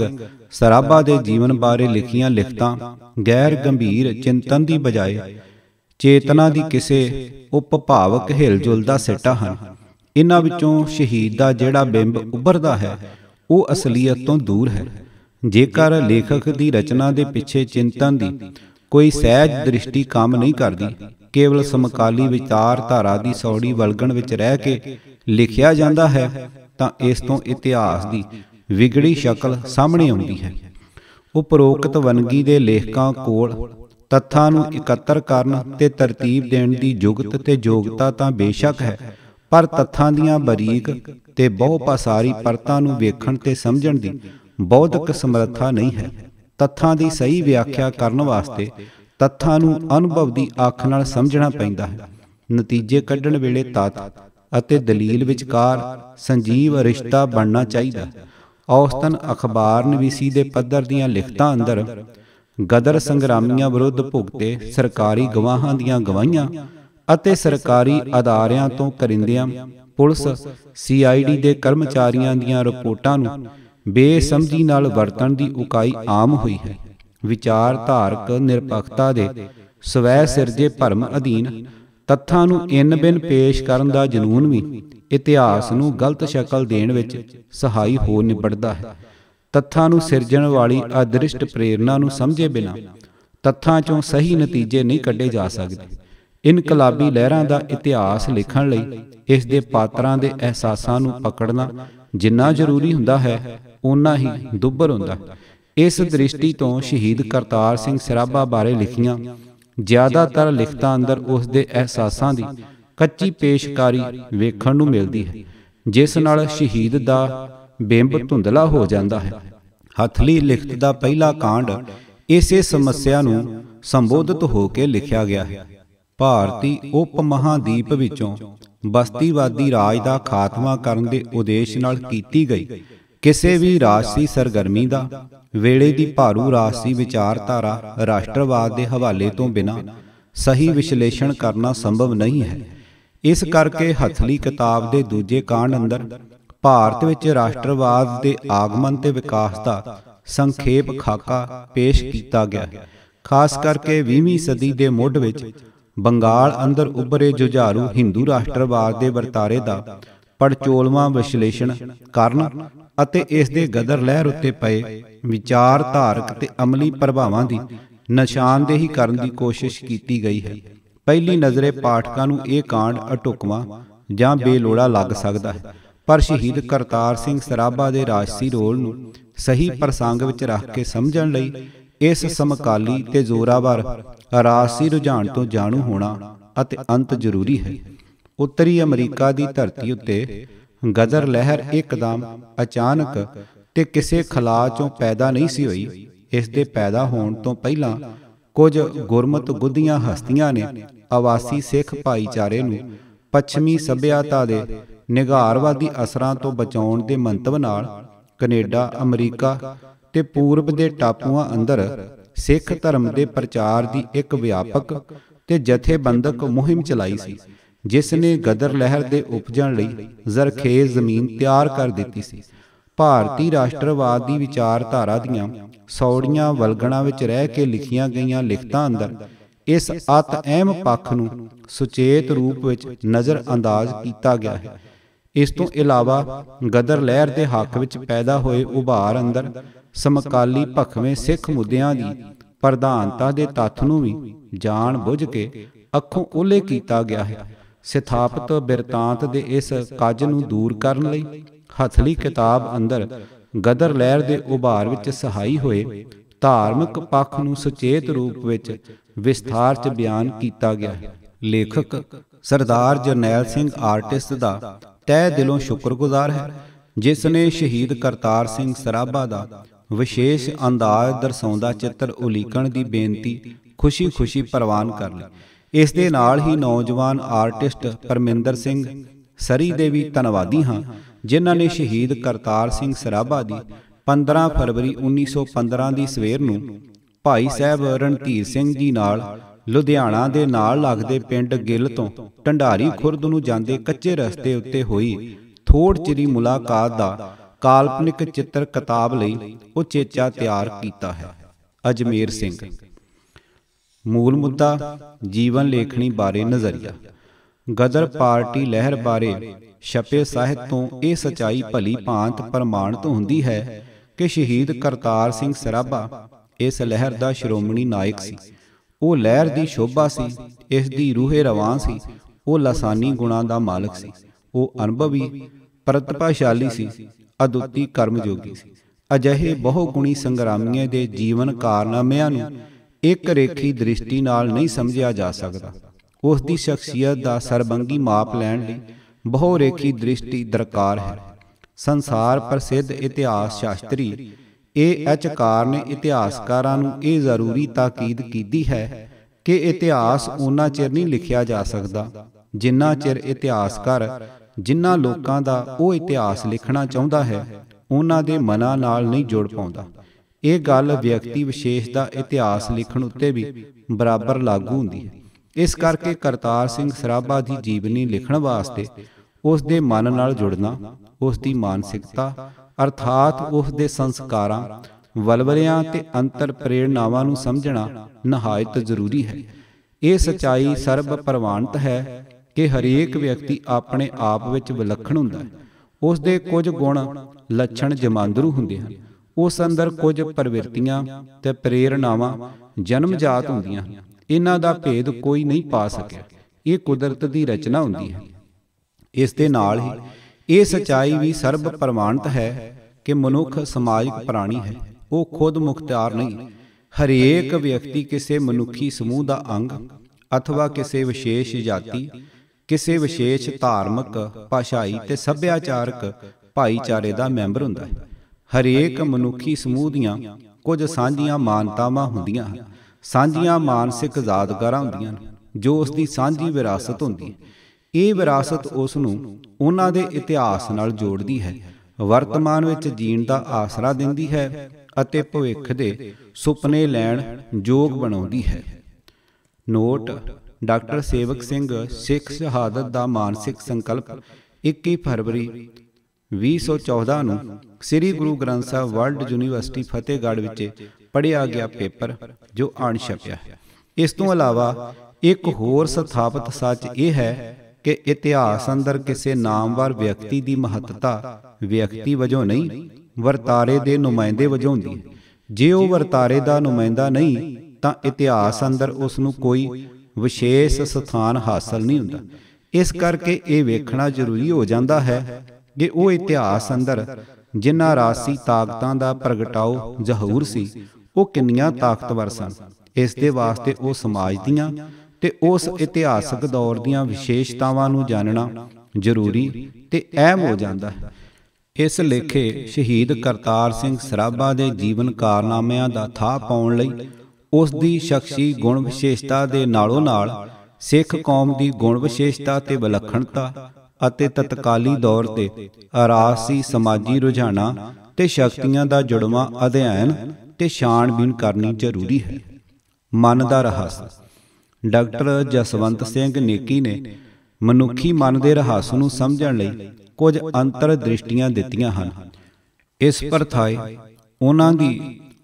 ਸਰਾਭਾ ਦੇ ਜੀਵਨ ਬਾਰੇ ਲਿਖੀਆਂ ਲਿਖਤਾਂ ਗੈਰ ਗੰਭੀਰ ਚਿੰਤਨ ਦੀ ਬਜਾਏ ਚੇਤਨਾ ਦੀ ਕਿਸੇ ਉਪਭਾਵਕ ਹਿਲਜੁਲ ਦਾ ਸਿੱਟਾ ਹਨ ਇਨ੍ਹਾਂ ਵਿੱਚੋਂ ਸ਼ਹੀਦ ਦਾ ਜਿਹੜਾ ਬਿੰਬ ਉੱਭਰਦਾ ਹੈ ਉਹ ਅਸਲੀਅਤ ਤੋਂ ਦੂਰ ਹੈ ਜੇਕਰ ਲੇਖਕ ਦੀ ਰਚਨਾ ਦੇ ਪਿੱਛੇ ਚਿੰਤਨ ਦੀ ਕੋਈ ਸਹਿਜ ਦ੍ਰਿਸ਼ਟੀ ਕੰਮ ਨਹੀਂ ਕਰਦੀ ਕੇਵਲ ਸਮਕਾਲੀ ਵਿਚਾਰ ਧਾਰਾ ਦੀ ਸੌੜੀ ਵਲਗਣ ਵਿੱਚ ਰਹਿ ਕੇ ਲਿਖਿਆ ਜਾਂਦਾ ਹੈ ਤਾਂ ਇਸ ਤੋਂ ਇਤਿਹਾਸ ਦੀ ਵਿਗੜੀ ਸ਼ਕਲ ਸਾਹਮਣੇ ਆਉਂਦੀ ਹੈ ਉਪਰੋਕਤ ਵੰਗੀ ਦੇ ਲੇਖਕਾਂ ਕੋਲ ਤੱਥਾਂ ਨੂੰ ਇਕੱਤਰ ਕਰਨ ਤੇ ਤਰਤੀਬ ਦੇਣ ਦੀ ਜੁਗਤ ਤੇ ਯੋਗਤਾ ਤਾਂ ਬੇਸ਼ੱਕ ਹੈ ਪਰ ਤੱਥਾਂ ਦੀਆਂ ਬਰੀਕ ਤੇ ਬਹੁ ਪਾਸਾਰੀ ਪਰਤਾਂ ਨੂੰ ਵੇਖਣ ਤੇ ਸਮਝਣ ਦੀ ਬੌਧਿਕ ਸਮਰੱਥਾ ਨਹੀਂ ਹੈ ਤੱਥਾਂ ਦੀ ਸਹੀ ਵਿਆਖਿਆ ਕਰਨ ਵਾਸਤੇ ਤੱਥਾਂ ਨੂੰ ਅਨੁਭਵ ਦੀ ਅੱਖ ਨਾਲ ਸਮਝਣਾ ਪੈਂਦਾ ਹੈ ਨਤੀਜੇ ਕੱਢਣ ਵੇਲੇ ਤਤ ਅਤੇ ਦਲੀਲ ਵਿਚਕਾਰ ਸੰਜੀਵ ਰਿਸ਼ਤਾ ਬਣਨਾ ਚਾਹੀਦਾ ਔਸਤਨ ਅਖਬਾਰ ਨਵੀਸੀ ਦੇ ਪੱਧਰ ਦੀਆਂ ਲਿਖਤਾਂ ਅੰਦਰ ਗਦਰ ਸੰਗਰਾਮੀਆਂ ਵਿਰੁੱਧ ਭੁਗਤੇ ਸਰਕਾਰੀ ਗਵਾਹਾਂ ਦੀਆਂ ਗਵਾਹੀਆਂ ਅਤੇ ਸਰਕਾਰੀ ਅਦਾਰਿਆਂ ਤੋਂ ਕਰਿੰਦਿਆਂ ਪੁਲਿਸ ਸੀਆਈਡੀ ਦੇ ਕਰਮਚਾਰੀਆਂ ਦੀਆਂ ਰਿਪੋਰਟਾਂ ਨੂੰ ਬੇਸਮਝੀ ਨਾਲ ਵਰਤਣ ਦੀ ਉਕਾਈ ਆਮ ਹੋਈ ਹੈ ਵਿਚਾਰ ਧਾਰਕ ਨਿਰਪੱਖਤਾ ਦੇ ਸਵੈ ਸਿਰਜੇ ਭਰਮ ਅਧੀਨ ਤੱਥਾਂ ਨੂੰ ਇਨ ਬਿਨ ਪੇਸ਼ ਕਰਨ ਦਾ ਜਨੂਨ ਵੀ ਇਤਿਹਾਸ ਨੂੰ ਗਲਤ ਸ਼ਕਲ ਦੇਣ ਵਿੱਚ ਸਹਾਈ ਹੋ ਨਿਬੜਦਾ ਹੈ ਤੱਥਾਂ ਨੂੰ ਸਿਰਜਣ ਵਾਲੀ ਅਦ੍ਰਿਸ਼ਟ ਪ੍ਰੇਰਣਾ ਨੂੰ ਸਮਝੇ ਬਿਨਾ ਤੱਥਾਂ 'ਚੋਂ ਸਹੀ ਨਤੀਜੇ ਨਹੀਂ ਕੱਢੇ ਜਾ ਸਕਦੇ ਇਨਕਲਾਬੀ ਲਹਿਰਾਂ ਦਾ ਇਤਿਹਾਸ ਲਿਖਣ ਲਈ ਇਸ ਦੇ ਪਾਤਰਾਂ ਦੇ ਅਹਿਸਾਸਾਂ ਨੂੰ ਪਕੜਨਾ ਜਿੰਨਾ ਜ਼ਰੂਰੀ ਹੁੰਦਾ ਹੈ ਉਨਾ ਹੀ ਦੁੱਬਰ ਹੁੰਦਾ ਇਸ ਦ੍ਰਿਸ਼ਟੀ ਤੋਂ ਸ਼ਹੀਦ ਕਰਤਾਰ ਸਿੰਘ ਸਰਾਭਾ ਬਾਰੇ ਲਿਖੀਆਂ ਜ਼ਿਆਦਾਤਰ ਲਿਖਤਾਂ ਅੰਦਰ ਉਸ ਦੇ ਅਹਿਸਾਸਾਂ ਦੀ ਕੱਚੀ ਪੇਸ਼ਕਾਰੀ ਵੇਖਣ ਨੂੰ ਮਿਲਦੀ ਹੈ ਜਿਸ ਨਾਲ ਸ਼ਹੀਦ ਦਾ ਬਿੰਬ ਧੁੰਦਲਾ ਹੋ ਜਾਂਦਾ ਹੈ ਹਥਲੀ ਲਿਖਤ ਦਾ ਪਹਿਲਾ ਕਾਂਡ ਇਸੇ ਸਮੱਸਿਆ ਨੂੰ ਸੰਬੋਧਿਤ ਹੋ ਕੇ ਲਿਖਿਆ ਗਿਆ ਹੈ ਭਾਰਤੀ ਉਪ ਮਹਾਦੀਪ ਵਿੱਚੋਂ ਬਸਤੀਵਾਦੀ ਰਾਜ ਦਾ ਖਾਤਮਾ ਕਰਨ ਦੇ ਉਦੇਸ਼ ਨਾਲ ਕੀਤੀ ਗਈ ਕਿਸੇ ਵੀ ਰਾਜਸੀ ਸਰਗਰਮੀ ਦਾ ਵੇਲੇ ਦੀ ਭਾਰੂ ਰਾਜਸੀ ਵਿਚਾਰਧਾਰਾ ਰਾਸ਼ਟਰਵਾਦ ਦੇ ਹਵਾਲੇ ਤੋਂ ਬਿਨਾ ਸਹੀ ਵਿਸ਼ਲੇਸ਼ਣ ਕਰਨਾ ਸੰਭਵ ਨਹੀਂ ਹੈ ਇਸ ਕਰਕੇ ਹਥਲੀ ਕਿਤਾਬ ਦੇ ਦੂਜੇ ਕਾਂਡ ਅੰਦਰ ਭਾਰਤ ਵਿੱਚ ਰਾਸ਼ਟਰਵਾਦ ਦੇ ਆਗਮਨ ਤੇ ਵਿਕਾਸ ਦਾ ਸੰਖੇਪ ਖਾਕਾ ਪੇਸ਼ ਕੀਤਾ ਗਿਆ ਹੈ ਖਾਸ ਕਰਕੇ 20ਵੀਂ ਸਦੀ ਦੇ ਮੁੱਢ ਵਿੱਚ ਬੰਗਾਲ ਅੰਦਰ ਉੱਭਰੇ ਜੁਝਾਰੂ ਹਿੰਦੂ ਰਾਸ਼ਟਰਵਾਦ ਦੇ ਵਰਤਾਰੇ ਦਾ ਪੜਚੋਲਵਾ ਵਿਸ਼ਲੇਸ਼ਣ ਕਰਨ ਅਤੇ ਇਸ ਦੇ ਗਦਰ ਲਹਿਰ ਉੱਤੇ ਪਏ ਵਿਚਾਰਧਾਰਕ ਤੇ ਅਮਲੀ ਪ੍ਰਭਾਵਾਂ ਦੀ ਨਿਸ਼ਾਨਦੇਹੀ ਕਰਨ ਦੀ ਕੋਸ਼ਿਸ਼ ਕੀਤੀ ਗਈ ਹੈ ਪਹਿਲੀ ਨਜ਼ਰੇ ਪਾਠਕਾਂ ਨੂੰ ਇਹ ਕਾਂਡ ਅਟੁਕਵਾ ਜਾਂ ਬੇਲੋੜਾ ਲੱਗ ਸਕਦਾ ਹੈ ਪਰ ਸ਼ਹੀਦ ਕਰਤਾਰ ਸਿੰਘ ਸਰਾਭਾ ਦੇ ਰਾਜਸੀ ਰੋਲ ਨੂੰ ਸਹੀ ਪ੍ਰਸੰਗ ਵਿੱਚ ਰੱਖ ਕੇ ਸਮਝਣ ਲਈ ਇਸ ਸਮਕਾਲੀ ਤੇ ਜ਼ੋਰਾਵਰ ਰਾਸੀ ਰੁਝਾਨ ਤੋਂ ਜਾਣੂ ਹੋਣਾ ਅਤੇ ਅੰਤ ਜ਼ਰੂਰੀ ਹੈ ਉੱਤਰੀ ਅਮਰੀਕਾ ਦੀ ਧਰਤੀ ਉੱਤੇ ਗਜ਼ਰ ਲਹਿਰ ਇੱਕਦਮ ਅਚਾਨਕ ਤੇ ਕਿਸੇ ਖਲਾ ਚੋਂ ਪੈਦਾ ਨਹੀਂ ਸੀ ਹੋਈ ਇਸ ਦੇ ਪੈਦਾ ਹੋਣ ਤੋਂ ਪਹਿਲਾਂ ਕੁਝ ਗੁਰਮਤ ਗੁੱਧੀਆਂ ਹਸਤੀਆਂ ਨੇ ਆਵਾਸੀ ਸਿੱਖ ਭਾਈਚਾਰੇ ਨੂੰ ਪੱਛਮੀ ਸੱਭਿਆਤਾ ਦੇ ਨਿਗਾਰਵਾਦੀ ਅਸਰਾਂ ਤੋਂ ਬਚਾਉਣ ਦੇ ਮੰਤਵ ਨਾਲ ਕੈਨੇਡਾ ਅਮਰੀਕਾ ਤੇ ਪੂਰਬ ਦੇ ਟਾਪੂਆਂ ਅੰਦਰ ਸਿੱਖ ਧਰਮ ਦੇ ਪ੍ਰਚਾਰ ਦੀ ਇੱਕ ਵਿਆਪਕ ਤੇ ਜਥੇਬੰਦਕ ਮੁਹਿੰਮ ਚਲਾਈ ਸੀ ਜਿਸ ਨੇ ਗਦਰ ਲਹਿਰ ਦੇ ਉਪਜਣ ਲਈ ਜ਼ਰਖੇਜ਼ ਜ਼ਮੀਨ ਤਿਆਰ ਕਰ ਦਿੱਤੀ ਸੀ ਭਾਰਤੀ ਰਾਸ਼ਟਰਵਾਦ ਦੀ ਵਿਚਾਰਧਾਰਾ ਦੀਆਂ ਸੌੜੀਆਂ ਵਲਗਣਾ ਵਿੱਚ ਰਹਿ ਕੇ ਲਿਖੀਆਂ ਗਈਆਂ ਲਿਖਤਾਂ ਅੰਦਰ ਇਸ ਅਤ ਅਹਿਮ ਪੱਖ ਨੂੰ ਸੁਚੇਤ ਰੂਪ ਵਿੱਚ ਨਜ਼ਰ ਅੰਦਾਜ਼ ਕੀਤਾ ਗਿਆ ਹੈ ਇਸ ਤੋਂ ਇਲਾਵਾ ਗਦਰ ਲਹਿਰ ਦੇ ਹੱਕ ਵਿੱਚ ਪੈਦਾ ਹੋਏ ਉਭਾਰ ਅੰਦਰ ਸਮਕਾਲੀ ਭਖਵੇਂ ਸਿੱਖ ਮੁੱਦਿਆਂ ਦੀ ਪ੍ਰਧਾਨਤਾ ਦੇ ਤੱਤ ਨੂੰ ਵੀ ਜਾਣ ਬੁੱਝ ਕੇ ਅੱਖੋਂ ਓਲੇ ਕੀਤਾ ਗਿਆ ਹੈ ਸਿਥਾਪਤ ਬਿਰਤਾਂਤ ਦੇ ਇਸ ਕੱਜ ਨੂੰ ਦੂਰ ਕਰਨ ਲਈ ਹਥਲੀ ਕਿਤਾਬ ਅੰਦਰ ਗਦਰ ਲਹਿਰ ਦੇ ਉਭਾਰ ਵਿੱਚ ਸਹਾਈ ਹੋਏ ਧਾਰਮਿਕ ਪੱਖ ਨੂੰ ਸੁਚੇਤ ਰੂਪ ਵਿੱਚ ਵਿਸਥਾਰ ਚ ਬਿਆਨ ਕੀਤਾ ਗਿਆ ਹੈ ਲੇਖਕ ਸਰਦਾਰ ਜਰਨੈਲ ਸਿੰਘ ਆਰਟਿਸਟ ਦਾ ਤਹਿ ਦਿਲੋਂ ਸ਼ੁਕਰਗੁਜ਼ਾਰ ਹੈ ਜਿਸ ਨੇ ਸ਼ਹੀਦ ਕਰਤਾਰ ਸਿੰਘ ਸਰਾਭਾ ਦਾ ਵਿਸ਼ੇਸ਼ ਅੰਦਾਜ਼ ਦਰਸਾਉਂਦਾ ਚਿੱਤਰ ਉਲੀਕਣ ਦੀ ਬੇਨਤੀ ਖੁਸ਼ੀ-ਖੁਸ਼ੀ ਪ੍ਰਵਾਨ ਕਰ ਲਈ ਇਸ ਦੇ ਨਾਲ ਹੀ ਨੌਜਵਾਨ ਆਰਟਿਸਟ ਪਰਮਿੰਦਰ ਸਿੰਘ ਸਰੀ ਦੇ ਵੀ ਧੰਨਵਾਦੀ ਹਾਂ ਜਿਨ੍ਹਾਂ ਨੇ ਸ਼ਹੀਦ ਕਰਤਾਰ ਸਿੰਘ ਸਰਾਭਾ ਦੀ 15 ਫਰਵਰੀ 1915 ਦੀ ਸਵੇਰ ਨੂੰ ਭਾਈ ਸਾਹਿਬ ਰਣਧੀਰ ਸਿੰਘ ਜੀ ਨਾਲ ਲੁਧਿਆਣਾ ਦੇ ਨਾਲ ਲੱਗਦੇ ਪਿੰਡ ਗਿੱਲ ਤੋਂ ਢੰਡਾਰੀ ਖੁਰਦ ਨੂੰ ਜਾਂਦੇ ਕੱਚੇ ਰਸਤੇ ਉੱਤੇ ਹੋਈ ਥੋੜ ਚਿਰੀ ਮੁਲਾਕਾਤ ਦਾ ਕਾਲਪਨਿਕ ਚਿੱਤਰ ਕਿਤਾਬ ਲਈ ਉਹ ਚੇਚਾ ਤਿਆਰ ਕੀਤਾ ਹੈ ਅਜਮੇਰ ਸਿੰਘ ਮੂਲ ਮੁੱਦਾ ਜੀਵਨ ਲੇਖਣੀ ਬਾਰੇ ਨਜ਼ਰੀਆ ਗਦਰ ਪਾਰਟੀ ਲਹਿਰ ਬਾਰੇ ਛਪੇ ਸਾਹਿਤ ਤੋਂ ਇਹ ਸਚਾਈ ਭਲੀ ਭਾਂਤ ਪ੍ਰਮਾਣਿਤ ਹੁੰਦੀ ਹੈ ਕਿ ਸ਼ਹੀਦ ਕਰਤਾਰ ਸਿੰਘ ਸਰਾਭਾ ਇਸ ਲਹਿਰ ਦਾ ਸ਼੍ਰੋਮਣੀ ਨਾਇਕ ਸੀ ਉਹ ਲਹਿਰ ਦੀ ਸ਼ੋਭਾ ਸੀ ਇਸ ਦੀ ਰੂਹੇ ਰਵਾਂ ਸੀ ਉਹ ਲਸਾਨੀ ਗੁਣਾ ਦਾ ਮਾਲਕ ਸੀ ਉਹ ਅਨੁਭਵੀ ਪ੍ਰਤਿਭਾਸ਼ਾਲੀ ਸੀ ਅਦੁੱਤੀ ਕਰਮਯੋਗੀ ਸੀ ਅਜਿਹੇ ਬਹੁ ਗੁਣੀ ਸੰਗਰਾਮੀਆਂ ਦੇ ਜੀਵਨ ਕਾਰਨਾਮਿਆਂ ਨੂੰ ਇੱਕ ਰੇਖੀ ਦ੍ਰਿਸ਼ਟੀ ਨਾਲ ਨਹੀਂ ਸਮਝਿਆ ਜਾ ਸਕਦਾ ਉਸ ਦੀ ਸ਼ਖਸੀਅਤ ਦਾ ਸਰਬੰਗੀ ਮਾਪ ਲੈਣ ਲਈ ਬਹੁ ਰੇਖੀ ਦ੍ਰਿਸ਼ਟੀ ਦਰਕਾਰ ਹੈ ਸੰਸਾਰ ਪ੍ਰਸਿੱਧ ਇਤਿਹਾਸ ਸ਼ਾਸਤਰੀ ਏ ਐਚ ਕਾਰਨ ਇਤਿਹਾਸਕਾਰਾਂ ਨੂੰ ਇਹ ਜ਼ਰੂਰੀ ਤਾਕੀਦ ਕੀਤੀ ਹੈ ਕਿ ਇਤਿਹਾਸ ਉਹਨਾਂ ਚਿਰ ਨਹੀਂ ਲਿਖਿਆ ਜਾ ਸਕਦਾ ਜਿੰਨਾ ਚਿਰ ਇਤਿਹਾਸਕਾਰ ਜਿਨ੍ਹਾਂ ਲੋਕਾਂ ਦਾ ਉਹ ਇਤਿਹਾਸ ਲਿਖਣਾ ਚਾਹੁੰਦਾ ਹੈ ਉਹਨਾਂ ਦੇ ਮਨਾਂ ਨਾਲ ਨਹੀਂ ਜੁੜ ਪਾਉਂਦਾ ਇਹ ਗੱਲ ਵਿਅਕਤੀ ਵਿਸ਼ੇਸ਼ ਦਾ ਇਤਿਹਾਸ ਲਿਖਣ ਉੱਤੇ ਵੀ ਬਰਾਬਰ ਲਾਗੂ ਹੁੰਦੀ ਹੈ ਇਸ ਕਰਕੇ ਕਰਤਾਰ ਸਿੰਘ ਸਰਾਭਾ ਦੀ ਜੀਵਨੀ ਲਿਖਣ ਵਾਸਤੇ ਉਸ ਦੇ ਮਨ ਨਾਲ ਜੁੜਨਾ ਉਸ ਦੀ ਮਾਨਸਿਕਤਾ ਅਰਥਾਤ ਉਸ ਦੇ ਸੰਸਕਾਰਾਂ ਵਲਵਲਿਆਂ ਤੇ ਅੰਤਰ ਪ੍ਰੇਰਣਾਵਾਂ ਨੂੰ ਸਮਝਣਾ ਨਹਾਇਤ ਜ਼ਰੂਰੀ ਹੈ ਇਹ ਸਚਾਈ ਸਰਬ ਪ੍ਰਵਾਨਤ ਹੈ ਕਿ ਹਰੇਕ ਵਿਅਕਤੀ ਆਪਣੇ ਆਪ ਵਿੱਚ ਵਿਲੱਖਣ ਹੁੰਦਾ ਹੈ ਉਸ ਦੇ ਕੁਝ ਗੁਣ ਲੱਛਣ ਜਮਾਂਦਰੂ ਹੁੰਦੇ ਹਨ ਉਸ ਅੰਦਰ ਕੁਝ ਪ੍ਰਵਿਰਤੀਆਂ ਤੇ ਪ੍ਰੇਰਣਾਵਾਂ ਜਨਮਜਾਤ ਹੁੰਦੀਆਂ ਹਨ ਇਹਨਾਂ ਦਾ ਭੇਦ ਕੋਈ ਨਹੀਂ ਪਾ ਸਕਿਆ ਇਹ ਕੁਦਰਤ ਦੀ ਰਚਨਾ ਹੁੰਦੀ ਹੈ ਇਸ ਦੇ ਨਾਲ ਹੀ ਇਹ ਸਚਾਈ ਵੀ ਸਰਬ ਪ੍ਰਮਾਣਿਤ ਹੈ ਕਿ ਮਨੁੱਖ ਸਮਾਜਿਕ ਪ੍ਰਾਣੀ ਹੈ ਉਹ ਖੁਦ ਮੁਖਤਿਆਰ ਨਹੀਂ ਹਰੇਕ ਵਿਅਕਤੀ ਕਿਸੇ ਮਨੁੱਖੀ ਸਮੂਹ ਦਾ ਅੰਗ ਅਥਵਾ ਕਿਸੇ ਵਿਸ਼ੇਸ਼ ਜਾਤੀ ਕਿਸੇ ਵਿਸ਼ੇਸ਼ ਧਾਰਮਿਕ ਭਾਸ਼ਾਈ ਤੇ ਸੱਭਿਆਚਾਰਕ ਭਾਈਚਾਰੇ ਦਾ ਮੈਂਬਰ ਹੁੰਦਾ ਹੈ ਹਰੇਕ ਮਨੁੱਖੀ ਸਮੂਹ ਦੀਆਂ ਕੁਝ ਸਾਂਝੀਆਂ ਮਾਨਤਾਵਾਂ ਹੁੰਦੀਆਂ ਹਨ ਸਾਂਝੀਆਂ ਮਾਨਸਿਕ ਯਾਦਗਾਰਾਂ ਹੁੰਦੀਆਂ ਹਨ ਜੋ ਉਸ ਦੀ ਸਾਂਝੀ ਵਿਰਾਸਤ ਹੁੰਦੀ ਹੈ ਇਹ ਵਿਰਾਸਤ ਉਸ ਨੂੰ ਉਹਨਾਂ ਦੇ ਇਤਿਹਾਸ ਨਾਲ ਜੋੜਦੀ ਹੈ ਵਰਤਮਾਨ ਵਿੱਚ ਜੀਣ ਦਾ ਆਸਰਾ ਦਿੰਦੀ ਹੈ ਅਤੇ ਭਵਿੱਖ ਦੇ ਸੁਪਨੇ ਲੈਣ ਯੋਗ ਬਣਾਉਂਦੀ ਹੈ ਨੋਟ ਡਾਕਟਰ ਸੇਵਕ ਸਿੰਘ ਸਿੱਖ ਸ਼ਹਾਦਤ ਦਾ ਮਾਨਸਿਕ ਸੰਕਲਪ 21 ਫਰਵਰੀ 2014 ਨੂੰ ਸ੍ਰੀ ਗੁਰੂ ਗ੍ਰੰਥ ਸਾਹਿਬ ਵਰਲਡ ਯੂਨੀਵਰਸਿਟੀ ਫਤਿਹਗੜ੍ਹ ਵਿੱਚ ਪੜਿਆ ਗਿਆ ਪੇਪਰ ਜੋ ਅਣਛਪਿਆ ਹੈ ਇਸ ਤੋਂ ਇਲਾਵਾ ਇੱਕ ਹੋਰ ਸਥਾਪਿਤ ਸੱਚ ਇਹ ਹੈ ਕਿ ਇਤਿਹਾਸ ਅੰਦਰ ਕਿਸੇ ਨਾਮਵਰ ਵਿਅਕਤੀ ਦੀ ਮਹੱਤਤਾ ਵਿਅਕਤੀ ਵਜੋਂ ਨਹੀਂ ਵਰਤਾਰੇ ਦੇ ਨੁਮਾਇੰਦੇ ਵਜੋਂ ਹੁੰਦੀ ਹੈ ਜੇ ਉਹ ਵਰਤਾਰੇ ਦਾ ਨੁਮਾਇੰਦਾ ਨਹੀਂ ਤਾਂ ਇਤਿਹਾਸ ਅੰਦਰ ਉਸ ਨੂੰ ਕੋਈ ਵਿਸ਼ੇਸ਼ ਸਥਾਨ ਹਾਸਲ ਨਹੀਂ ਹੁੰਦਾ ਇਸ ਕਰਕੇ ਇਹ ਵੇਖਣਾ ਜ਼ਰੂਰੀ ਹੋ ਜਾਂਦਾ ਹੈ ਕਿ ਉਹ ਇਤਿਹਾਸ ਅੰਦਰ ਜਿਨ੍ਹਾਂ ਰਾਸੀ ਤਾਕਤਾਂ ਦਾ ਪ੍ਰਗਟਾਓ ਜ਼ਹੂਰ ਸੀ ਉਹ ਕਿੰਨੀਆਂ ਤਾਕਤਵਰ ਸਨ ਇਸ ਦੇ ਵਾਸਤੇ ਉਹ ਸਮਾਜ ਦੀਆਂ ਤੇ ਉਸ ਇਤਿਹਾਸਕ ਦੌਰ ਦੀਆਂ ਵਿਸ਼ੇਸ਼ਤਾਵਾਂ ਨੂੰ ਜਾਣਨਾ ਜ਼ਰੂਰੀ ਤੇ ਅਹਿਮ ਹੋ ਜਾਂਦਾ ਹੈ ਇਸ ਲੇਖੇ ਸ਼ਹੀਦ ਕਰਤਾਰ ਸਿੰਘ ਸਰਾਭਾ ਦੇ ਜੀਵਨ ਕਾਰਨਾਮਿਆਂ ਦਾ ਥਾਹ ਪਾਉਣ ਲਈ ਉਸ ਦੀ ਸ਼ਖਸੀ ਗੁਣ ਵਿਸ਼ੇਸ਼ਤਾ ਦੇ ਨਾਲੋਂ ਨਾਲ ਸਿੱਖ ਕੌਮ ਦੀ ਗੁਣ ਵਿਸ਼ੇਸ਼ਤਾ ਤੇ ਵਿਲੱਖਣਤਾ ਅਤੇ ਤਤਕਾਲੀ ਦੌਰ ਤੇ ਆਰਾਸੀ ਸਮਾਜੀ ਰੁਝਾਨਾਂ ਤੇ ਸ਼ਕਤੀਆਂ ਦਾ ਜੁੜਵਾ ਅਧਿਐਨ ਤੇ ਛਾਣਬੀਨ ਕਰਨੀ ਜ਼ਰੂਰੀ ਹੈ ਮਨ ਦਾ ਰਹੱਸ ਡਾਕਟਰ ਜਸਵੰਤ ਸਿੰਘ ਨੇਕੀ ਨੇ ਮਨੁੱਖੀ ਮਨ ਦੇ ਰਹੱਸ ਨੂੰ ਸਮਝਣ ਲਈ ਕੁਝ ਅੰਤਰ ਦ੍ਰਿਸ਼ਟੀਆਂ ਦਿੱਤੀਆਂ ਹਨ ਇਸ ਪਰਥਾਏ ਉਹਨਾਂ ਦੀ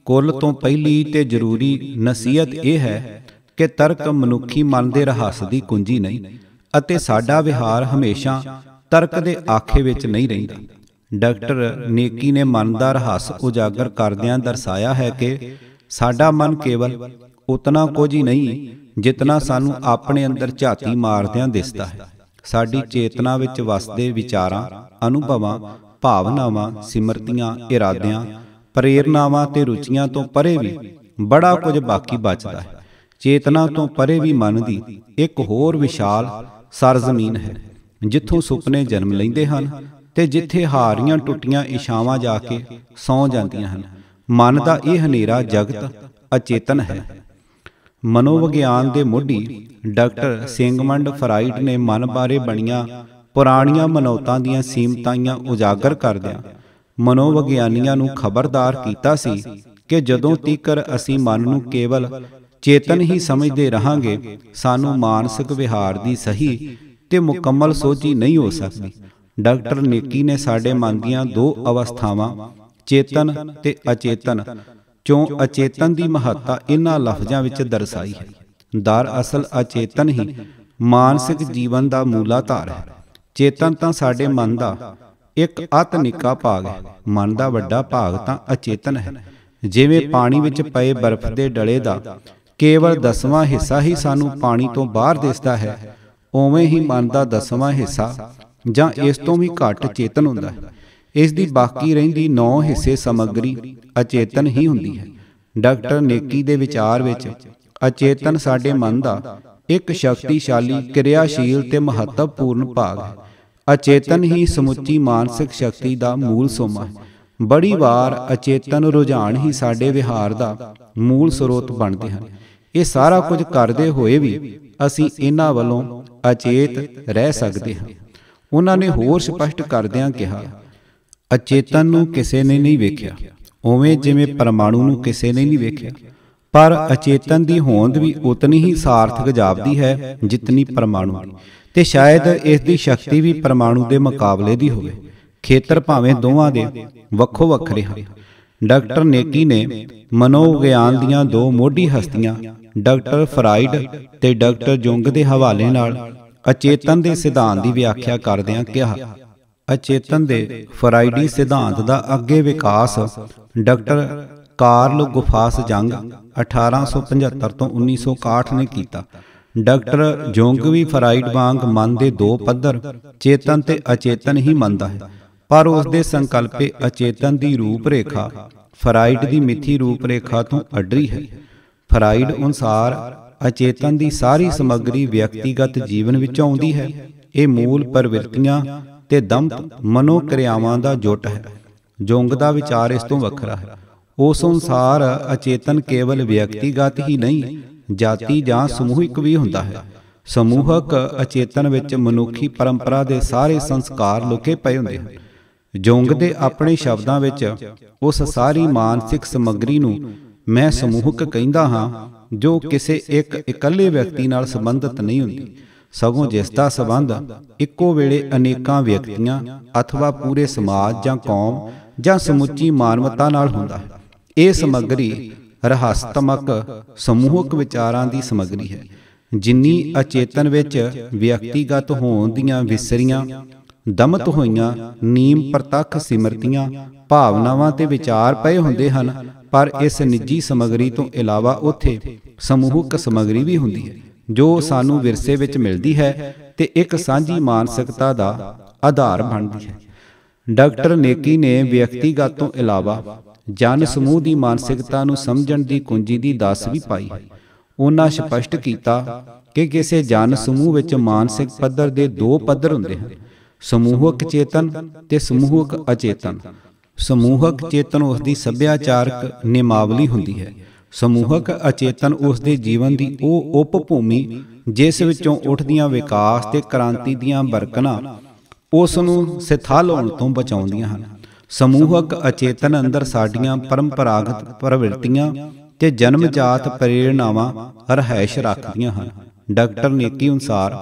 ਕੁੱਲ ਤੋਂ ਪਹਿਲੀ ਤੇ ਜ਼ਰੂਰੀ ਨਸੀਹਤ ਇਹ ਹੈ ਕਿ ਤਰਕ ਮਨੁੱਖੀ ਮਨ ਦੇ ਰਹੱਸ ਦੀ ਕੁੰਜੀ ਨਹੀਂ ਅਤੇ ਸਾਡਾ ਵਿਹਾਰ ਹਮੇਸ਼ਾ ਤਰਕ ਦੇ ਆਖੇ ਵਿੱਚ ਨਹੀਂ ਰਹਿੰਦਾ ਡਾਕਟਰ ਨੇਕੀ ਨੇ ਮਨ ਦਾ ਰਹੱਸ ਉਜਾਗਰ ਕਰਦਿਆਂ ਦਰਸਾਇਆ ਹੈ ਕਿ ਸਾਡਾ ਮਨ ਕੇਵਲ ਉਤਨਾ ਕੁਝ ਹੀ ਨਹੀਂ ਜਿਤਨਾ ਸਾਨੂੰ ਆਪਣੇ ਅੰਦਰ ਝਾਤੀ ਮਾਰਦਿਆਂ ਦਿਸਦਾ ਹੈ ਸਾਡੀ ਚੇਤਨਾ ਵਿੱਚ ਵਸਦੇ ਵਿਚਾਰਾਂ ਅਨੁਭਵਾਂ ਭਾਵਨਾਵਾਂ ਸਿਮਰਤੀਆਂ ਇਰਾਦਿਆਂ ਪ੍ਰੇਰਨਾਵਾਂ ਤੇ ਰੁਚੀਆਂ ਤੋਂ ਪਰੇ ਵੀ ਬੜਾ ਕੁਝ ਬਾਕੀ ਬਚਦਾ ਹੈ ਚੇਤਨਾ ਤੋਂ ਪਰੇ ਵੀ ਮਨ ਦੀ ਇੱਕ ਹੋਰ ਵਿਸ਼ਾਲ ਸਰਜ਼ਮੀਨ ਹੈ ਜਿੱਥੋਂ ਸੁਪਨੇ ਜਨਮ ਲੈਂਦੇ ਹਨ ਤੇ ਜਿੱਥੇ ਹਾਰੀਆਂ ਟੁੱਟੀਆਂ ਇਸ਼ਾਵਾਂ ਜਾ ਕੇ ਸੌ ਜਾਂਦੀਆਂ ਹਨ ਮਨ ਦਾ ਇਹ ਹਨੇਰਾ ਜਗਤ ਅਚੇਤਨ ਹੈ ਮਨੋਵਿਗਿਆਨ ਦੇ ਮੋਢੀ ਡਾਕਟਰ ਸਿੰਗਮੰਡ ਫਰਾਈਡ ਨੇ ਮਨ ਬਾਰੇ ਬਣੀਆਂ ਪੁਰਾਣੀਆਂ ਮਨੋਤਾਂ ਦੀਆਂ ਸੀਮਤਾਈਆਂ ਉਜਾਗਰ ਕਰਦਿਆਂ ਮਨੋਵਿਗਿਆਨੀਆਂ ਨੂੰ ਖਬਰਦਾਰ ਕੀਤਾ ਸੀ ਕਿ ਜਦੋਂ ਤੀਕਰ ਅਸੀਂ ਮਨ ਨੂੰ ਕੇਵਲ ਚੇਤਨ ਹੀ ਸਮਝਦੇ ਰਹਾਂਗੇ ਸਾਨੂੰ ਮਾਨਸਿਕ ਵਿਹਾਰ ਦੀ ਸਹੀ ਤੇ ਮੁਕੰਮਲ ਸੋਝੀ ਨਹੀਂ ਹੋ ਸਕਦੀ ਡਾਕਟਰ ਨੇਕੀ ਨੇ ਸਾਡੇ ਮਨ ਦੀਆਂ ਦੋ ਅਵਸਥਾਵਾਂ ਚੇਤਨ ਤੇ ਅਚੇਤਨ ਚੋਂ ਅਚੇਤਨ ਦੀ ਮਹੱਤਤਾ ਇਹਨਾਂ ਲਫ਼ਜ਼ਾਂ ਵਿੱਚ ਦਰਸਾਈ ਹੈ ਦਰ ਅਸਲ ਅਚੇਤਨ ਹੀ ਮਾਨਸਿਕ ਜੀਵਨ ਦਾ ਮੂਲਾਧਾਰ ਹੈ ਚੇਤਨ ਤਾਂ ਸਾਡੇ ਮਨ ਦਾ ਇੱਕ ਅਤ ਭਾਗ ਹੈ ਮਨ ਦਾ ਵੱਡਾ ਭਾਗ ਤਾਂ ਅਚੇਤਨ ਹੈ ਜਿਵੇਂ ਪਾਣੀ ਵਿੱਚ ਪਏ ਬਰਫ਼ ਦੇ ਡਲੇ ਦਾ ਕੇਵਲ ਦਸਵਾਂ ਹਿੱਸਾ ਹੀ ਸਾਨੂੰ ਪਾਣੀ ਤੋਂ ਬਾਹਰ ਦਿਸਦਾ ਹੈ ਉਵੇਂ ਹੀ ਮਨ ਦਾ ਦਸਵਾਂ ਹਿੱਸਾ ਜਾਂ ਇਸ ਤੋਂ ਵੀ ਘੱਟ ਚੇਤਨ ਹੁੰਦਾ ਹੈ ਇਸ ਦੀ ਬਾਕੀ ਰਹਿੰਦੀ 9 ਹਿੱਸੇ ਸਮੱਗਰੀ ਅਚੇਤਨ ਹੀ ਹੁੰਦੀ ਹੈ ਡਾਕਟਰ ਨੇਕੀ ਦੇ ਵਿਚਾਰ ਵਿੱਚ ਅਚੇਤਨ ਸਾਡੇ ਮਨ ਦਾ ਇੱਕ ਸ਼ਕਤੀਸ਼ਾਲੀ ਕਿਰਿਆਸ਼ੀਲ ਤੇ ਮਹੱਤਵਪੂਰਨ ਭਾਗ ਹੈ ਅਚੇਤਨ ਹੀ ਸਮੁੱਚੀ ਮਾਨਸਿਕ ਸ਼ਕਤੀ ਦਾ ਮੂਲ ਸੋਮਾ ਹੈ ਬੜੀ ਵਾਰ ਅਚੇਤਨ ਰੁਝਾਨ ਹੀ ਸਾਡੇ ਵਿਹਾਰ ਦਾ ਮੂਲ ਸਰੋਤ ਬਣਦੇ ਹਨ ਇਹ ਸਾਰਾ ਕੁਝ ਕਰਦੇ ਹੋਏ ਵੀ ਅਸੀਂ ਇਹਨਾਂ ਵੱਲੋਂ ਅਚੇਤ ਰਹਿ ਸਕਦੇ ਹਾਂ ਉਹਨਾਂ ਨੇ ਹੋਰ ਸਪਸ਼ਟ ਕਰਦਿਆਂ ਕਿਹਾ ਅਚੇਤਨ ਨੂੰ ਕਿਸੇ ਨੇ ਨਹੀਂ ਵੇਖਿਆ ਉਵੇਂ ਜਿਵੇਂ ਪਰਮਾਣੂ ਨੂੰ ਕਿਸੇ ਨੇ ਨਹੀਂ ਵੇਖਿਆ ਪਰ ਅਚੇਤਨ ਦੀ ਹੋਂਦ ਵੀ ਉਤਨੀ ਹੀ ਸਾਰਥਕ ਜਾਪਦੀ ਹੈ ਜਿਤਨੀ ਪਰਮਾਣੂ ਦੀ ਤੇ ਸ਼ਾਇਦ ਇਸ ਦੀ ਸ਼ਕਤੀ ਵੀ ਪਰਮਾਣੂ ਦੇ ਮੁਕਾਬਲੇ ਦੀ ਹੋਵੇ ਖੇਤਰ ਭਾਵੇਂ ਦੋਵਾਂ ਦੇ ਵੱਖੋ ਵੱਖਰੇ ਹਨ ਡਾਕਟਰ ਨੇਕੀ ਨੇ ਮਨੋਵਿਗਿਆਨ ਦੀਆਂ ਦੋ ਮੋਢੀ ਹਸਤੀਆਂ ਡਾਕਟਰ ਫਰਾਈਡ ਤੇ ਡਾਕਟਰ ਜੁੰਗ ਦੇ ਹਵਾਲੇ ਨਾਲ ਅਚੇਤਨ ਦੇ ਸਿਧਾਂਤ ਦੀ ਵਿਆਖਿਆ ਕਰਦਿਆਂ ਕਿਹਾ ਅਚੇਤਨ ਦੇ ਫਰਾਈਡੀ ਸਿਧਾਂਤ ਦਾ ਅੱਗੇ ਵਿਕਾਸ ਡਾਕਟਰ ਕਾਰਲ ਗੁਫਾਸ ਜੰਗ 1875 ਤੋਂ 1961 ਨੇ ਕੀਤਾ ਡਾਕਟਰ ਵੀ ਫਰਾਈਡ ਵਾਂਗ ਮਨ ਦੇ ਦੋ ਪੱਧਰ ਚੇਤਨ ਤੇ ਅਚੇਤਨ ਹੀ ਮੰਨਦਾ ਹੈ ਪਰ ਉਸ ਦੇ ਸੰਕਲਪੇ ਅਚੇਤਨ ਦੀ ਰੂਪ ਰੇਖਾ ਫਰਾਈਡ ਦੀ ਮਿੱਥੀ ਰੂਪ ਰੇਖਾ ਤੋਂ ਅਡਰੀ ਹੈ ਫਰਾਈਡ ਅਨੁਸਾਰ ਅਚੇਤਨ ਦੀ ਸਾਰੀ ਸਮੱਗਰੀ ਵਿਅਕਤੀਗਤ ਜੀਵਨ ਵਿੱਚ ਆਉਂਦੀ ਹੈ ਇਹ ਮੂਲ ਪ੍ਰਵਿਰਤੀਆਂ ਤੇ ਦੰਪ ਮਨੋ ਕਿਰਿਆਵਾਂ ਦਾ ਜੁਟ ਹੈ ਜੋਂਗ ਦਾ ਵਿਚਾਰ ਇਸ ਤੋਂ ਵੱਖਰਾ ਹੈ ਉਸ ਅਨੁਸਾਰ ਅਚੇਤਨ ਕੇਵਲ ਵਿਅਕਤੀਗਤ ਹੀ ਨਹੀਂ ਜਾਤੀ ਜਾਂ ਸਮੂਹਿਕ ਵੀ ਹੁੰਦਾ ਹੈ ਸਮੂਹਕ ਅਚੇਤਨ ਵਿੱਚ ਮਨੁੱਖੀ ਪਰੰਪਰਾ ਦੇ ਸਾਰੇ ਸੰਸਕਾਰ ਲੁਕੇ ਪਏ ਹੁੰਦੇ ਹਨ ਜੋਂਗ ਦੇ ਆਪਣੇ ਸ਼ਬਦਾਂ ਵਿੱਚ ਉਸ ਸਾਰੀ ਮਾਨਸਿਕ ਸਮੱਗਰੀ ਨੂੰ ਮੈਂ ਸਮੂਹਕ ਕਹਿੰਦਾ ਹਾਂ ਜੋ ਕਿਸੇ ਇੱਕ ਇਕੱਲੇ ਵਿਅਕਤੀ ਨਾਲ ਸੰਬੰਧਿਤ ਨਹੀਂ ਹੁੰਦੀ ਸਗੋਂ ਜਿਸ ਦਾ ਸਬੰਧ ਇੱਕੋ ਵੇਲੇ ਅਨੇਕਾਂ ਵਿਅਕਤੀਆਂ ਅਥਵਾ ਪੂਰੇ ਸਮਾਜ ਜਾਂ ਕੌਮ ਜਾਂ ਸਮੁੱਚੀ ਮਾਨਵਤਾ ਨਾਲ ਹੁੰਦਾ ਹੈ ਇਹ ਸਮੱਗਰੀ ਰਹੱਸਤਮਕ ਸਮੂਹਕ ਵਿਚਾਰਾਂ ਦੀ ਸਮਗਰੀ ਹੈ ਜਿੰਨੀ ਅਚੇਤਨ ਵਿੱਚ ਵਿਅਕਤੀਗਤ ਹੋਣ ਦੀਆਂ ਵਿਸਰੀਆਂ ਦਮਤ ਹੋਈਆਂ ਨੀਮ ਪ੍ਰਤੱਖ ਸਿਮਰਤੀਆਂ ਭਾਵਨਾਵਾਂ ਤੇ ਵਿਚਾਰ ਪਏ ਹੁੰਦੇ ਹਨ ਪਰ ਇਸ ਨਿੱਜੀ ਸਮਗਰੀ ਤੋਂ ਇਲਾਵਾ ਉਥੇ ਸਮੂਹਕ ਸਮਗਰੀ ਵੀ ਹੁੰਦੀ ਹੈ ਜੋ ਸਾਨੂੰ ਵਿਰਸੇ ਵਿੱਚ ਮਿਲਦੀ ਹੈ ਤੇ ਇੱਕ ਸਾਂਝੀ ਮਾਨਸਿਕਤਾ ਦਾ ਆਧਾਰ ਬਣਦੀ ਹੈ ਡਾਕਟਰ ਨੇਕੀ ਨੇ ਵਿਅਕਤੀਗਤ ਤੋਂ ਇਲਾਵਾ ਜਨ ਸਮੂਹ ਦੀ ਮਾਨਸਿਕਤਾ ਨੂੰ ਸਮਝਣ ਦੀ ਕੁੰਜੀ ਦੀ ਦਾਸ ਵੀ ਪਾਈ ਉਹਨਾਂ ਸਪਸ਼ਟ ਕੀਤਾ ਕਿ ਕਿਸੇ ਜਨ ਸਮੂਹ ਵਿੱਚ ਮਾਨਸਿਕ ਪੱਧਰ ਦੇ ਦੋ ਪੱਧਰ ਹੁੰਦੇ ਹਨ ਸਮੂਹਕ ਚੇਤਨ ਤੇ ਸਮੂਹਕ ਅਚੇਤਨ ਸਮੂਹਕ ਚੇਤਨ ਉਸ ਦੀ ਸੱਭਿਆਚਾਰਕ ਨਿਮਾਵਲੀ ਹੁੰਦੀ ਹੈ ਸਮੂਹਕ ਅਚੇਤਨ ਉਸ ਦੇ ਜੀਵਨ ਦੀ ਉਹ ਉਪਭੂਮੀ ਜਿਸ ਵਿੱਚੋਂ ਉੱਠਦੀਆਂ ਵਿਕਾਸ ਤੇ ਕ੍ਰਾਂਤੀ ਦੀਆਂ ਬਰਕਨਾਂ ਉਸ ਨੂੰ ਸਿਥਾ ਤੋਂ ਬਚਾਉਂਦੀਆਂ ਹਨ ਸਮੂਹਕ ਅਚੇਤਨ ਅੰਦਰ ਸਾਡੀਆਂ ਪਰੰਪਰਾਗਤ ਪ੍ਰਵਿਰਤੀਆਂ ਤੇ ਜਨਮਜਾਤ ਪ੍ਰੇਰਣਾਵਾਂ ਰਹਿਸ਼ ਰੱਖਦੀਆਂ ਹਨ ਡਾਕਟਰ ਨੀਤੀ ਅਨੁਸਾਰ